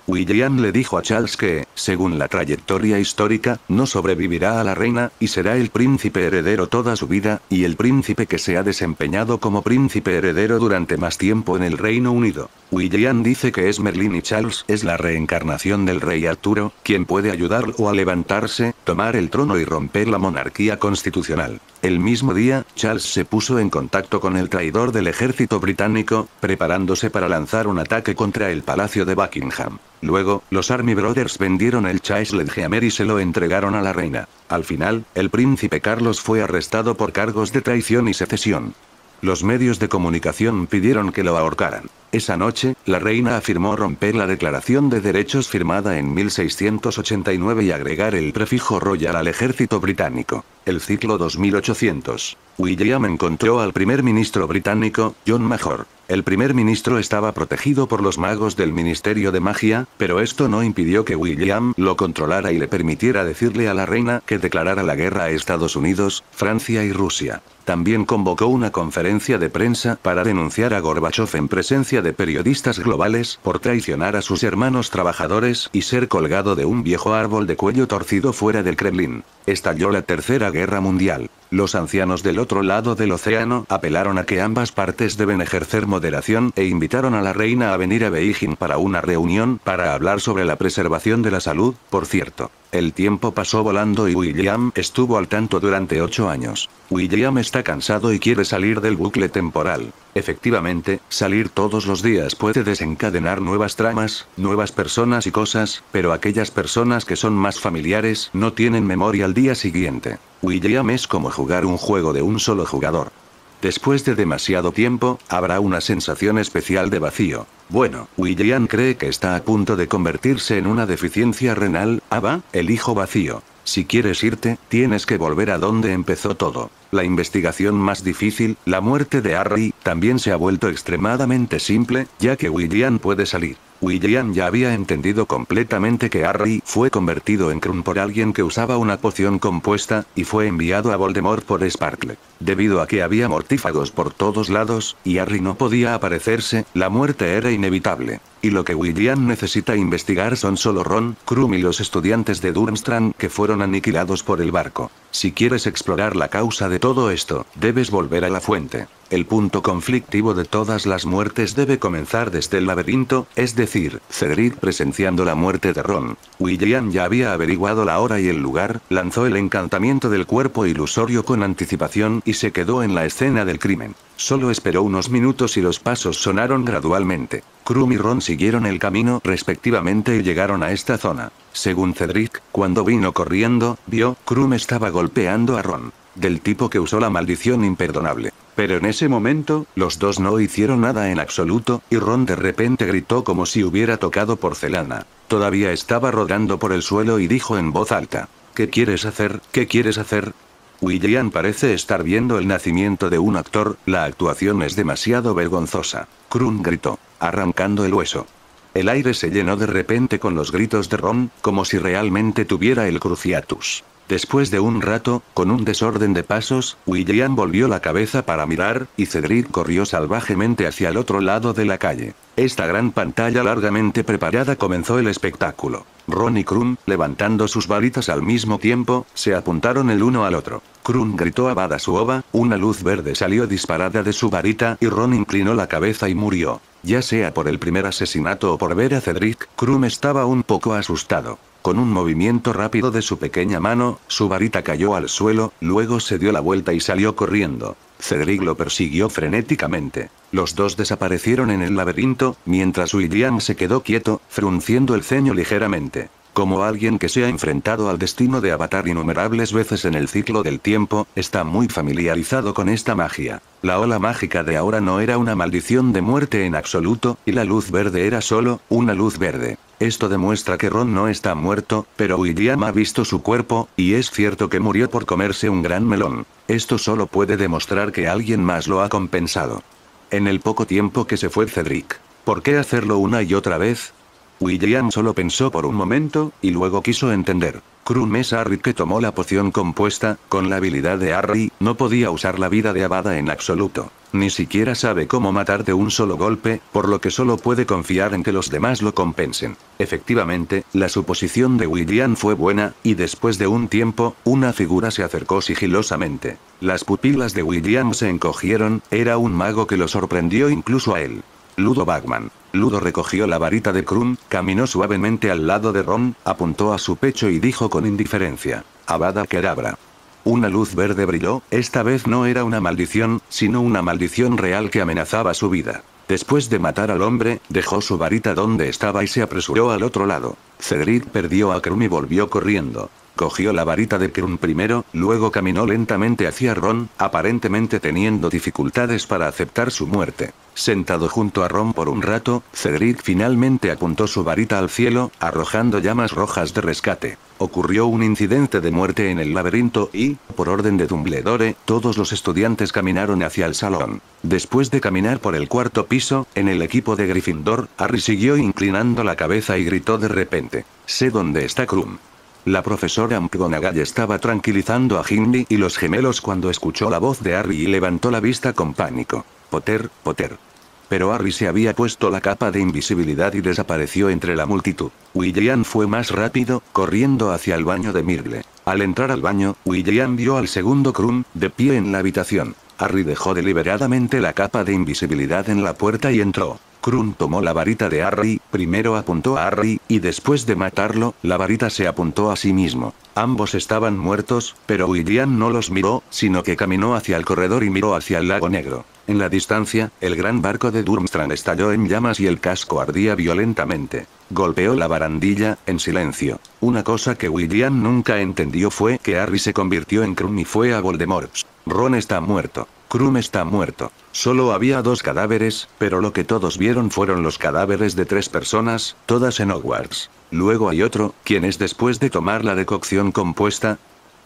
William le dijo a Charles que, según la trayectoria histórica, no sobrevivirá a la reina, y será el príncipe heredero toda su vida, y el príncipe que se ha desempeñado como príncipe heredero durante más tiempo en el Reino Unido. William dice que es Merlin y Charles es la reencarnación del rey Arturo, quien puede ayudarlo a levantarse, tomar el trono y romper la monarquía constitucional. El mismo día, Charles se puso en contacto con el traidor del ejército británico, preparándose para lanzar un ataque contra el Palacio de Buckingham. Luego, los Army Brothers vendieron el Chaisledgeamer y se lo entregaron a la reina. Al final, el príncipe Carlos fue arrestado por cargos de traición y secesión. Los medios de comunicación pidieron que lo ahorcaran. Esa noche, la reina afirmó romper la Declaración de Derechos firmada en 1689 y agregar el prefijo Royal al ejército británico. El ciclo 2800. William encontró al primer ministro británico, John Major. El primer ministro estaba protegido por los magos del Ministerio de Magia, pero esto no impidió que William lo controlara y le permitiera decirle a la reina que declarara la guerra a Estados Unidos, Francia y Rusia. También convocó una conferencia de prensa para denunciar a Gorbachev en presencia de periodistas globales por traicionar a sus hermanos trabajadores y ser colgado de un viejo árbol de cuello torcido fuera del Kremlin. Estalló la Tercera Guerra Mundial. Los ancianos del otro lado del océano apelaron a que ambas partes deben ejercer moderación e invitaron a la reina a venir a Beijing para una reunión para hablar sobre la preservación de la salud, por cierto. El tiempo pasó volando y William estuvo al tanto durante ocho años. William está cansado y quiere salir del bucle temporal. Efectivamente, salir todos los días puede desencadenar nuevas tramas, nuevas personas y cosas, pero aquellas personas que son más familiares no tienen memoria al día siguiente. William es como jugar un juego de un solo jugador. Después de demasiado tiempo, habrá una sensación especial de vacío. Bueno, William cree que está a punto de convertirse en una deficiencia renal, Ava, ah, el hijo vacío. Si quieres irte, tienes que volver a donde empezó todo. La investigación más difícil, la muerte de Harry, también se ha vuelto extremadamente simple, ya que William puede salir. William ya había entendido completamente que Harry fue convertido en Krum por alguien que usaba una poción compuesta, y fue enviado a Voldemort por Sparkle. Debido a que había mortífagos por todos lados, y Harry no podía aparecerse, la muerte era inevitable. Y lo que William necesita investigar son solo Ron, Krum y los estudiantes de Durmstrang que fueron aniquilados por el barco. Si quieres explorar la causa de todo esto, debes volver a la fuente. El punto conflictivo de todas las muertes debe comenzar desde el laberinto, es decir, Cedric presenciando la muerte de Ron. William ya había averiguado la hora y el lugar, lanzó el encantamiento del cuerpo ilusorio con anticipación y se quedó en la escena del crimen. Solo esperó unos minutos y los pasos sonaron gradualmente. Krum y Ron siguieron el camino respectivamente y llegaron a esta zona. Según Cedric, cuando vino corriendo, vio, Krum estaba golpeando a Ron. Del tipo que usó la maldición imperdonable. Pero en ese momento, los dos no hicieron nada en absoluto, y Ron de repente gritó como si hubiera tocado porcelana. Todavía estaba rodando por el suelo y dijo en voz alta. ¿Qué quieres hacer? ¿Qué quieres hacer? William parece estar viendo el nacimiento de un actor, la actuación es demasiado vergonzosa. Krun gritó, arrancando el hueso. El aire se llenó de repente con los gritos de Ron, como si realmente tuviera el cruciatus. Después de un rato, con un desorden de pasos, William volvió la cabeza para mirar, y Cedric corrió salvajemente hacia el otro lado de la calle. Esta gran pantalla largamente preparada comenzó el espectáculo. Ron y Krum, levantando sus varitas al mismo tiempo, se apuntaron el uno al otro. Krum gritó a Bada su ova, una luz verde salió disparada de su varita y Ron inclinó la cabeza y murió. Ya sea por el primer asesinato o por ver a Cedric, Krum estaba un poco asustado. Con un movimiento rápido de su pequeña mano, su varita cayó al suelo, luego se dio la vuelta y salió corriendo. Cedric lo persiguió frenéticamente. Los dos desaparecieron en el laberinto, mientras William se quedó quieto, frunciendo el ceño ligeramente. Como alguien que se ha enfrentado al destino de Avatar innumerables veces en el ciclo del tiempo, está muy familiarizado con esta magia. La ola mágica de ahora no era una maldición de muerte en absoluto, y la luz verde era solo, una luz verde. Esto demuestra que Ron no está muerto, pero William ha visto su cuerpo, y es cierto que murió por comerse un gran melón. Esto solo puede demostrar que alguien más lo ha compensado. En el poco tiempo que se fue Cedric. ¿Por qué hacerlo una y otra vez? William solo pensó por un momento, y luego quiso entender. Krum es Harry que tomó la poción compuesta, con la habilidad de Harry, no podía usar la vida de Abada en absoluto. Ni siquiera sabe cómo matar de un solo golpe, por lo que solo puede confiar en que los demás lo compensen. Efectivamente, la suposición de William fue buena, y después de un tiempo, una figura se acercó sigilosamente. Las pupilas de William se encogieron, era un mago que lo sorprendió incluso a él. Ludo Bagman. Ludo recogió la varita de Krum, caminó suavemente al lado de Ron, apuntó a su pecho y dijo con indiferencia. Abada querabra". Una luz verde brilló, esta vez no era una maldición, sino una maldición real que amenazaba su vida. Después de matar al hombre, dejó su varita donde estaba y se apresuró al otro lado. Cedric perdió a Krum y volvió corriendo. Cogió la varita de Krum primero, luego caminó lentamente hacia Ron, aparentemente teniendo dificultades para aceptar su muerte. Sentado junto a Ron por un rato, Cedric finalmente apuntó su varita al cielo, arrojando llamas rojas de rescate. Ocurrió un incidente de muerte en el laberinto y, por orden de Dumbledore, todos los estudiantes caminaron hacia el salón. Después de caminar por el cuarto piso, en el equipo de Gryffindor, Harry siguió inclinando la cabeza y gritó de repente. Sé dónde está Krum. La profesora McGonagall estaba tranquilizando a Ginny y los gemelos cuando escuchó la voz de Harry y levantó la vista con pánico. Potter, Potter. Pero Harry se había puesto la capa de invisibilidad y desapareció entre la multitud. William fue más rápido, corriendo hacia el baño de Mirle. Al entrar al baño, William vio al segundo Krum, de pie en la habitación. Harry dejó deliberadamente la capa de invisibilidad en la puerta y entró. Krun tomó la varita de Harry, primero apuntó a Harry, y después de matarlo, la varita se apuntó a sí mismo. Ambos estaban muertos, pero William no los miró, sino que caminó hacia el corredor y miró hacia el lago negro. En la distancia, el gran barco de Durmstrang estalló en llamas y el casco ardía violentamente. Golpeó la barandilla, en silencio. Una cosa que William nunca entendió fue que Harry se convirtió en Krum y fue a Voldemort. Ron está muerto. Krum está muerto. Solo había dos cadáveres, pero lo que todos vieron fueron los cadáveres de tres personas, todas en Hogwarts. Luego hay otro, quien es después de tomar la decocción compuesta.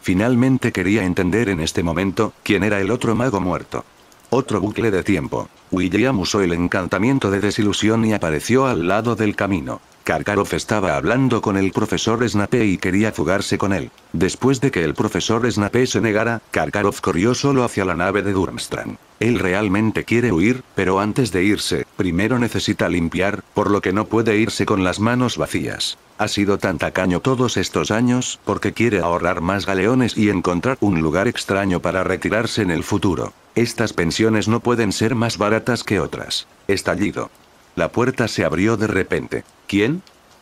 Finalmente quería entender en este momento, quién era el otro mago muerto. Otro bucle de tiempo. William usó el encantamiento de desilusión y apareció al lado del camino. Karkaroff estaba hablando con el profesor Snape y quería fugarse con él. Después de que el profesor Snape se negara, Karkaroff corrió solo hacia la nave de Durmstrang. Él realmente quiere huir, pero antes de irse, primero necesita limpiar, por lo que no puede irse con las manos vacías. Ha sido tan tacaño todos estos años porque quiere ahorrar más galeones y encontrar un lugar extraño para retirarse en el futuro. Estas pensiones no pueden ser más baratas que otras. Estallido. La puerta se abrió de repente. ¿Quién?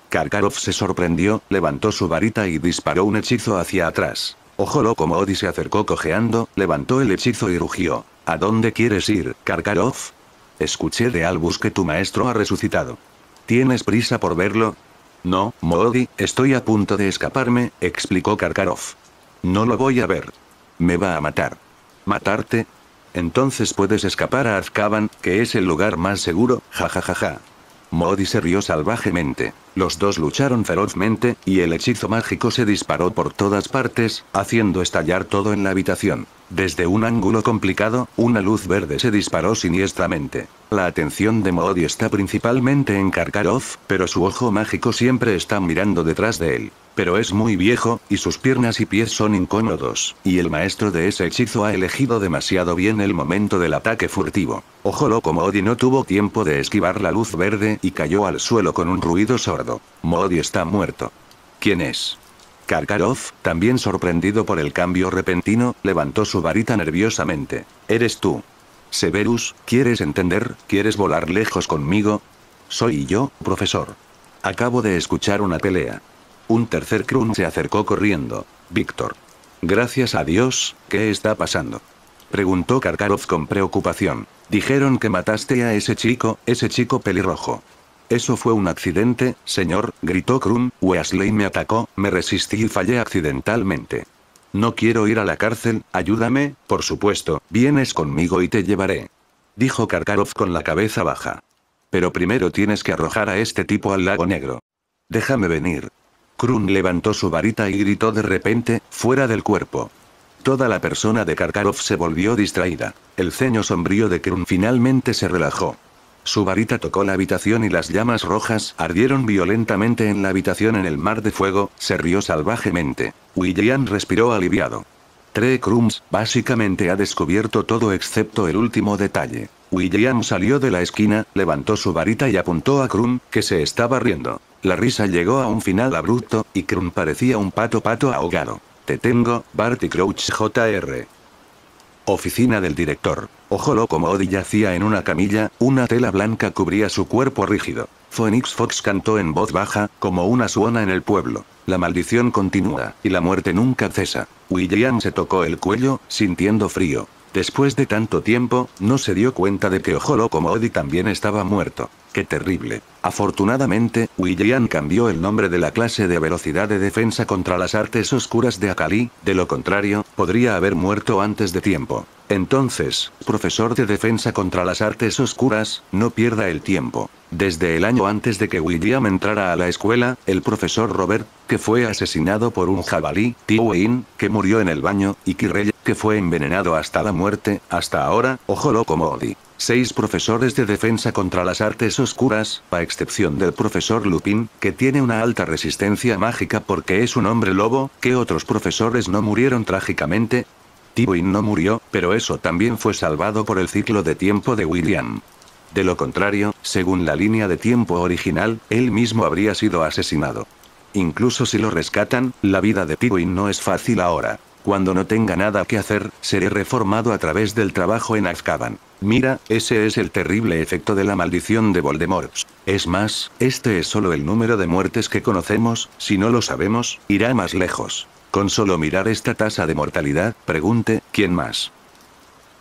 Karkarov se sorprendió, levantó su varita y disparó un hechizo hacia atrás. Ojo como Odi se acercó cojeando, levantó el hechizo y rugió. ¿A dónde quieres ir, Karkarov? Escuché de Albus que tu maestro ha resucitado. ¿Tienes prisa por verlo? No, Modi, estoy a punto de escaparme, explicó Karkarov. No lo voy a ver. Me va a matar. ¿Matarte? Entonces puedes escapar a Azkaban, que es el lugar más seguro, jajajaja. Modi se rió salvajemente. Los dos lucharon ferozmente, y el hechizo mágico se disparó por todas partes, haciendo estallar todo en la habitación. Desde un ángulo complicado, una luz verde se disparó siniestramente. La atención de Moody está principalmente en Karkaroff, pero su ojo mágico siempre está mirando detrás de él. Pero es muy viejo, y sus piernas y pies son incómodos, y el maestro de ese hechizo ha elegido demasiado bien el momento del ataque furtivo. Ojo loco Moody no tuvo tiempo de esquivar la luz verde y cayó al suelo con un ruido sordo. Modi está muerto. ¿Quién es? Karkarov, también sorprendido por el cambio repentino, levantó su varita nerviosamente. Eres tú. Severus, ¿quieres entender? ¿Quieres volar lejos conmigo? Soy yo, profesor. Acabo de escuchar una pelea. Un tercer Kroon se acercó corriendo. Víctor. Gracias a Dios, ¿qué está pasando? Preguntó Karkarov con preocupación. Dijeron que mataste a ese chico, ese chico pelirrojo. Eso fue un accidente, señor, gritó Krum, "Wesley me atacó, me resistí y fallé accidentalmente. No quiero ir a la cárcel, ayúdame, por supuesto, vienes conmigo y te llevaré. Dijo Karkarov con la cabeza baja. Pero primero tienes que arrojar a este tipo al lago negro. Déjame venir. Krum levantó su varita y gritó de repente, fuera del cuerpo. Toda la persona de Karkarov se volvió distraída. El ceño sombrío de Krum finalmente se relajó. Su varita tocó la habitación y las llamas rojas ardieron violentamente en la habitación en el mar de fuego, se rió salvajemente. William respiró aliviado. Tre Krums, básicamente ha descubierto todo excepto el último detalle. William salió de la esquina, levantó su varita y apuntó a Krum, que se estaba riendo. La risa llegó a un final abrupto, y Krum parecía un pato pato ahogado. Te tengo, Barty Crouch Jr. Oficina del director. Ojo como Odi yacía en una camilla, una tela blanca cubría su cuerpo rígido. Phoenix Fox cantó en voz baja, como una suona en el pueblo. La maldición continúa, y la muerte nunca cesa. William se tocó el cuello, sintiendo frío. Después de tanto tiempo, no se dio cuenta de que Ojo como Odi también estaba muerto. ¡Qué terrible! Afortunadamente, William cambió el nombre de la clase de velocidad de defensa contra las artes oscuras de Akali, de lo contrario, podría haber muerto antes de tiempo. Entonces, profesor de defensa contra las artes oscuras, no pierda el tiempo. Desde el año antes de que William entrara a la escuela, el profesor Robert, que fue asesinado por un jabalí, wein que murió en el baño, y Kirey, que fue envenenado hasta la muerte, hasta ahora, ojo loco Modi. Seis profesores de defensa contra las artes oscuras, a excepción del profesor Lupin, que tiene una alta resistencia mágica porque es un hombre lobo, que otros profesores no murieron trágicamente, Tywin no murió, pero eso también fue salvado por el ciclo de tiempo de William. De lo contrario, según la línea de tiempo original, él mismo habría sido asesinado. Incluso si lo rescatan, la vida de Tywin no es fácil ahora. Cuando no tenga nada que hacer, seré reformado a través del trabajo en Azkaban. Mira, ese es el terrible efecto de la maldición de Voldemort. Es más, este es solo el número de muertes que conocemos, si no lo sabemos, irá más lejos. Con solo mirar esta tasa de mortalidad, pregunte, ¿quién más?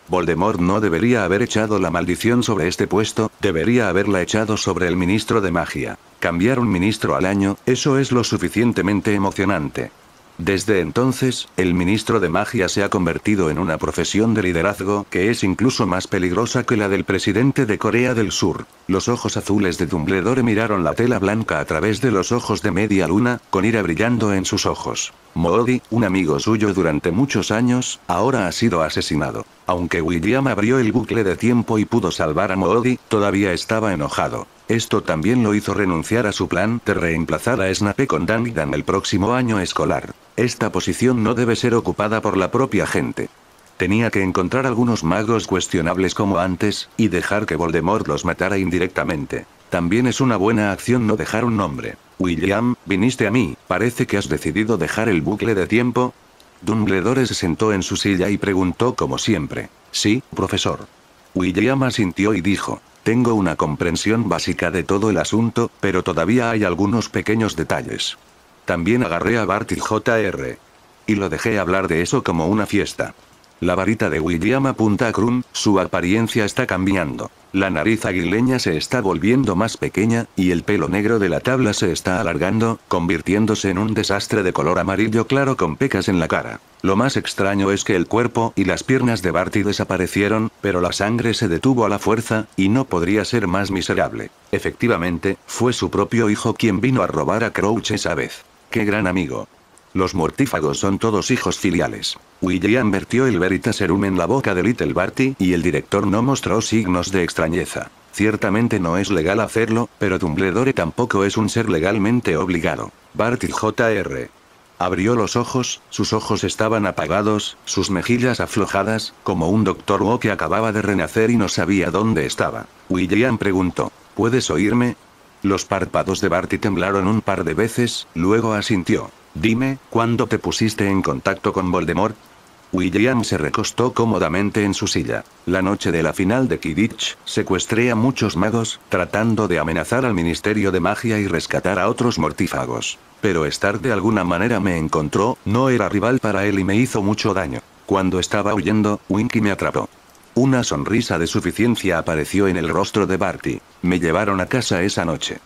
Voldemort no debería haber echado la maldición sobre este puesto, debería haberla echado sobre el ministro de magia. Cambiar un ministro al año, eso es lo suficientemente emocionante. Desde entonces, el ministro de magia se ha convertido en una profesión de liderazgo que es incluso más peligrosa que la del presidente de Corea del Sur. Los ojos azules de Dumbledore miraron la tela blanca a través de los ojos de media luna, con ira brillando en sus ojos. Modi, un amigo suyo durante muchos años, ahora ha sido asesinado. Aunque William abrió el bucle de tiempo y pudo salvar a Modi, todavía estaba enojado. Esto también lo hizo renunciar a su plan de reemplazar a Snape con Dan el próximo año escolar. Esta posición no debe ser ocupada por la propia gente. Tenía que encontrar algunos magos cuestionables como antes, y dejar que Voldemort los matara indirectamente. También es una buena acción no dejar un nombre. William, viniste a mí, parece que has decidido dejar el bucle de tiempo. Dumbledore se sentó en su silla y preguntó como siempre. Sí, profesor. William asintió y dijo, tengo una comprensión básica de todo el asunto, pero todavía hay algunos pequeños detalles. También agarré a Bart y JR. Y lo dejé hablar de eso como una fiesta. La varita de William apunta a Krum, su apariencia está cambiando. La nariz aguileña se está volviendo más pequeña, y el pelo negro de la tabla se está alargando, convirtiéndose en un desastre de color amarillo claro con pecas en la cara. Lo más extraño es que el cuerpo y las piernas de Barty desaparecieron, pero la sangre se detuvo a la fuerza, y no podría ser más miserable. Efectivamente, fue su propio hijo quien vino a robar a Crouch esa vez. ¡Qué gran amigo! Los mortífagos son todos hijos filiales. William vertió el veritaserum en la boca de Little Barty y el director no mostró signos de extrañeza. Ciertamente no es legal hacerlo, pero Dumbledore tampoco es un ser legalmente obligado. Barty Jr. Abrió los ojos, sus ojos estaban apagados, sus mejillas aflojadas, como un doctor Who que acababa de renacer y no sabía dónde estaba. William preguntó, ¿puedes oírme? Los párpados de Barty temblaron un par de veces, luego asintió. Dime, ¿cuándo te pusiste en contacto con Voldemort? William se recostó cómodamente en su silla. La noche de la final de Kidditch, secuestré a muchos magos, tratando de amenazar al Ministerio de Magia y rescatar a otros mortífagos. Pero estar de alguna manera me encontró, no era rival para él y me hizo mucho daño. Cuando estaba huyendo, Winky me atrapó. Una sonrisa de suficiencia apareció en el rostro de Barty. Me llevaron a casa esa noche.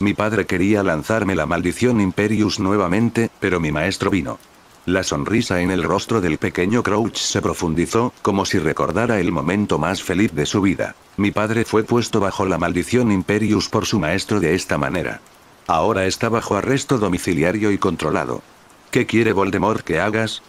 Mi padre quería lanzarme la maldición Imperius nuevamente, pero mi maestro vino. La sonrisa en el rostro del pequeño Crouch se profundizó, como si recordara el momento más feliz de su vida. Mi padre fue puesto bajo la maldición Imperius por su maestro de esta manera. Ahora está bajo arresto domiciliario y controlado. ¿Qué quiere Voldemort que hagas?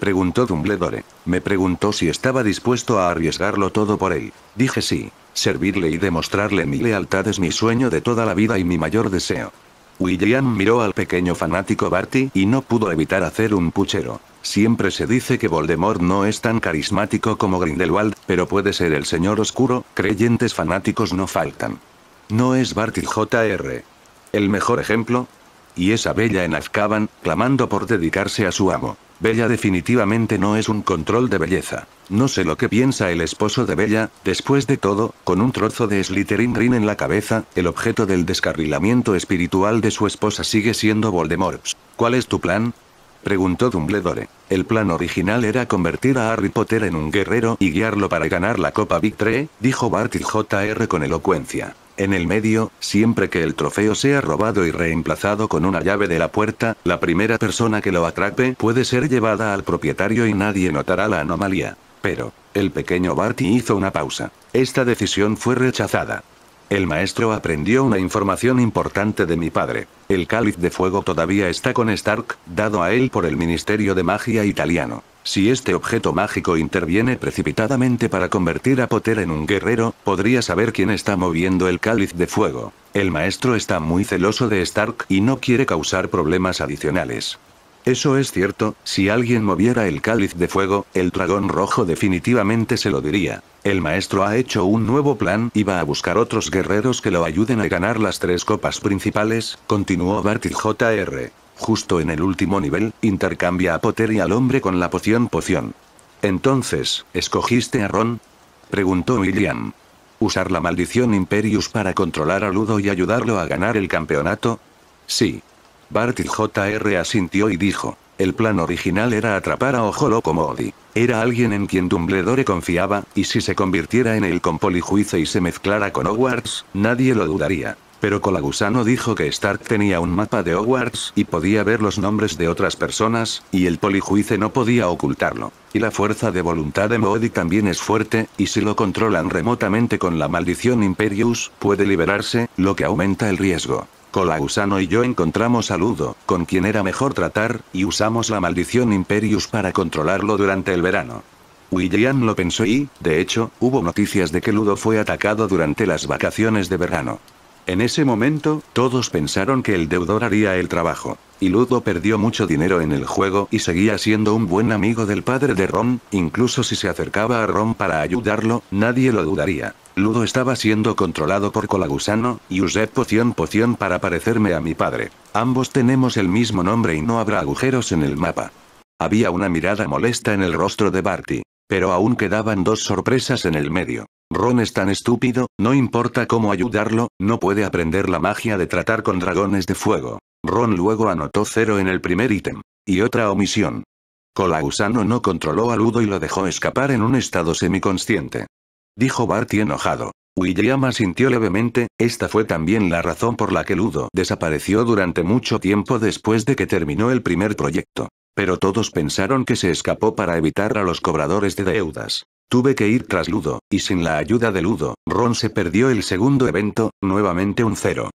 Preguntó Dumbledore. Me preguntó si estaba dispuesto a arriesgarlo todo por él. Dije sí. Servirle y demostrarle mi lealtad es mi sueño de toda la vida y mi mayor deseo. William miró al pequeño fanático Barty y no pudo evitar hacer un puchero. Siempre se dice que Voldemort no es tan carismático como Grindelwald, pero puede ser el señor oscuro, creyentes fanáticos no faltan. No es Barty JR. El mejor ejemplo, y esa bella en Azkaban, clamando por dedicarse a su amo. Bella definitivamente no es un control de belleza. No sé lo que piensa el esposo de Bella, después de todo, con un trozo de Slytherin Green en la cabeza, el objeto del descarrilamiento espiritual de su esposa sigue siendo Voldemort. ¿Cuál es tu plan? preguntó Dumbledore. El plan original era convertir a Harry Potter en un guerrero y guiarlo para ganar la Copa Victre, dijo Barty Jr. con elocuencia. En el medio, siempre que el trofeo sea robado y reemplazado con una llave de la puerta, la primera persona que lo atrape puede ser llevada al propietario y nadie notará la anomalía. Pero, el pequeño Barty hizo una pausa. Esta decisión fue rechazada. El maestro aprendió una información importante de mi padre. El cáliz de fuego todavía está con Stark, dado a él por el Ministerio de Magia italiano. Si este objeto mágico interviene precipitadamente para convertir a Potter en un guerrero, podría saber quién está moviendo el cáliz de fuego. El maestro está muy celoso de Stark y no quiere causar problemas adicionales. Eso es cierto, si alguien moviera el cáliz de fuego, el dragón rojo definitivamente se lo diría. El maestro ha hecho un nuevo plan y va a buscar otros guerreros que lo ayuden a ganar las tres copas principales, continuó Bartil Jr. Justo en el último nivel, intercambia a Potter y al hombre con la poción poción. Entonces, ¿escogiste a Ron? Preguntó William. ¿Usar la maldición Imperius para controlar a Ludo y ayudarlo a ganar el campeonato? Sí. Barty JR asintió y dijo. El plan original era atrapar a Ojo Loco Moody. Era alguien en quien Dumbledore confiaba, y si se convirtiera en el Polijuice y se mezclara con Hogwarts, nadie lo dudaría. Pero Colagusano dijo que Stark tenía un mapa de Hogwarts y podía ver los nombres de otras personas, y el polijuice no podía ocultarlo. Y la fuerza de voluntad de Moody también es fuerte, y si lo controlan remotamente con la maldición Imperius, puede liberarse, lo que aumenta el riesgo. Colagusano y yo encontramos a Ludo, con quien era mejor tratar, y usamos la maldición Imperius para controlarlo durante el verano. William lo pensó y, de hecho, hubo noticias de que Ludo fue atacado durante las vacaciones de verano. En ese momento, todos pensaron que el deudor haría el trabajo. Y Ludo perdió mucho dinero en el juego y seguía siendo un buen amigo del padre de Ron, incluso si se acercaba a Ron para ayudarlo, nadie lo dudaría. Ludo estaba siendo controlado por Colagusano, y usé poción poción para parecerme a mi padre. Ambos tenemos el mismo nombre y no habrá agujeros en el mapa. Había una mirada molesta en el rostro de Barty. Pero aún quedaban dos sorpresas en el medio. Ron es tan estúpido, no importa cómo ayudarlo, no puede aprender la magia de tratar con dragones de fuego. Ron luego anotó cero en el primer ítem. Y otra omisión. Colagusano no controló a Ludo y lo dejó escapar en un estado semiconsciente. Dijo Barty enojado. William sintió levemente, esta fue también la razón por la que Ludo desapareció durante mucho tiempo después de que terminó el primer proyecto. Pero todos pensaron que se escapó para evitar a los cobradores de deudas. Tuve que ir tras Ludo, y sin la ayuda de Ludo, Ron se perdió el segundo evento, nuevamente un cero.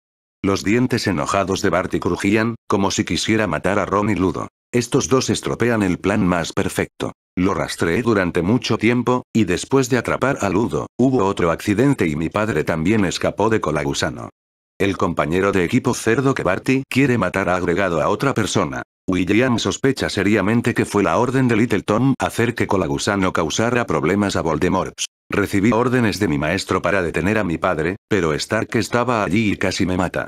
Los dientes enojados de Barty crujían, como si quisiera matar a Ron y Ludo. Estos dos estropean el plan más perfecto. Lo rastreé durante mucho tiempo, y después de atrapar a Ludo, hubo otro accidente y mi padre también escapó de Colagusano. El compañero de equipo cerdo que Barty quiere matar ha agregado a otra persona. William sospecha seriamente que fue la orden de Littleton hacer que Colagusano causara problemas a Voldemort. Recibí órdenes de mi maestro para detener a mi padre, pero Stark estaba allí y casi me mata.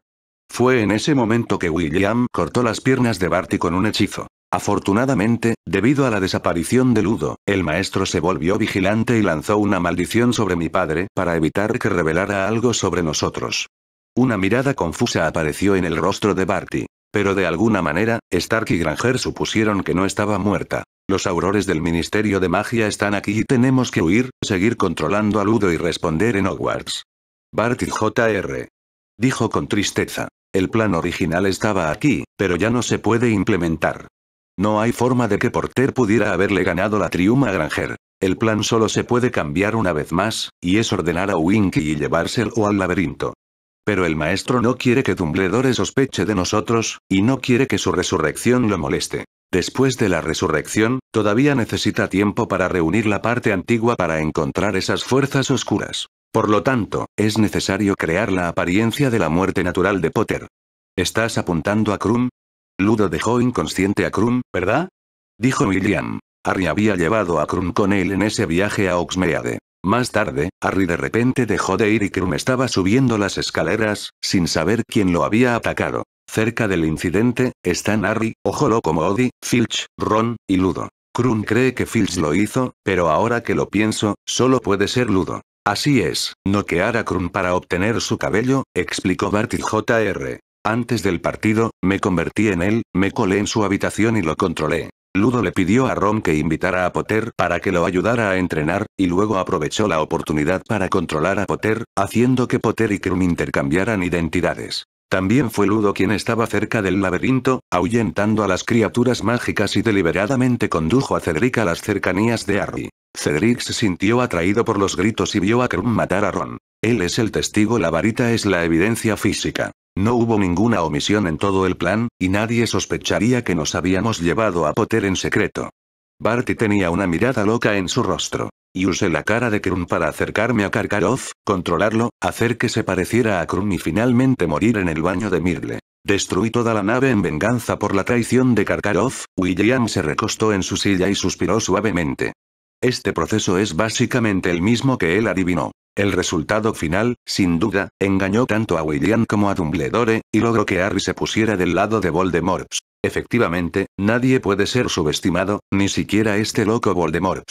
Fue en ese momento que William cortó las piernas de Barty con un hechizo. Afortunadamente, debido a la desaparición de Ludo, el maestro se volvió vigilante y lanzó una maldición sobre mi padre para evitar que revelara algo sobre nosotros. Una mirada confusa apareció en el rostro de Barty. Pero de alguna manera, Stark y Granger supusieron que no estaba muerta. Los aurores del Ministerio de Magia están aquí y tenemos que huir, seguir controlando a Ludo y responder en Hogwarts. Barty Jr. Dijo con tristeza. El plan original estaba aquí, pero ya no se puede implementar. No hay forma de que Porter pudiera haberle ganado la triuma a Granger. El plan solo se puede cambiar una vez más, y es ordenar a Winky y llevárselo al laberinto. Pero el maestro no quiere que Dumbledore sospeche de nosotros, y no quiere que su resurrección lo moleste. Después de la resurrección, todavía necesita tiempo para reunir la parte antigua para encontrar esas fuerzas oscuras. Por lo tanto, es necesario crear la apariencia de la muerte natural de Potter. ¿Estás apuntando a Krum? Ludo dejó inconsciente a Krum, ¿verdad? Dijo William. Harry había llevado a Krum con él en ese viaje a Oxmeade. Más tarde, Harry de repente dejó de ir y Krum estaba subiendo las escaleras, sin saber quién lo había atacado. Cerca del incidente, están Harry, Ojo como Odie, Filch, Ron, y Ludo. Krum cree que Filch lo hizo, pero ahora que lo pienso, solo puede ser Ludo. Así es, no a Krum para obtener su cabello, explicó Barty Jr. Antes del partido, me convertí en él, me colé en su habitación y lo controlé. Ludo le pidió a Ron que invitara a Potter para que lo ayudara a entrenar, y luego aprovechó la oportunidad para controlar a Potter, haciendo que Potter y Krum intercambiaran identidades. También fue Ludo quien estaba cerca del laberinto, ahuyentando a las criaturas mágicas y deliberadamente condujo a Cedric a las cercanías de Harry. Cedric se sintió atraído por los gritos y vio a Krum matar a Ron. Él es el testigo, la varita es la evidencia física. No hubo ninguna omisión en todo el plan, y nadie sospecharía que nos habíamos llevado a Potter en secreto. Barty tenía una mirada loca en su rostro. Y usé la cara de Krum para acercarme a Karkarov, controlarlo, hacer que se pareciera a Krum y finalmente morir en el baño de Mirle. Destruí toda la nave en venganza por la traición de Karkarov. William se recostó en su silla y suspiró suavemente. Este proceso es básicamente el mismo que él adivinó. El resultado final, sin duda, engañó tanto a William como a Dumbledore, y logró que Harry se pusiera del lado de Voldemort. Efectivamente, nadie puede ser subestimado, ni siquiera este loco Voldemort.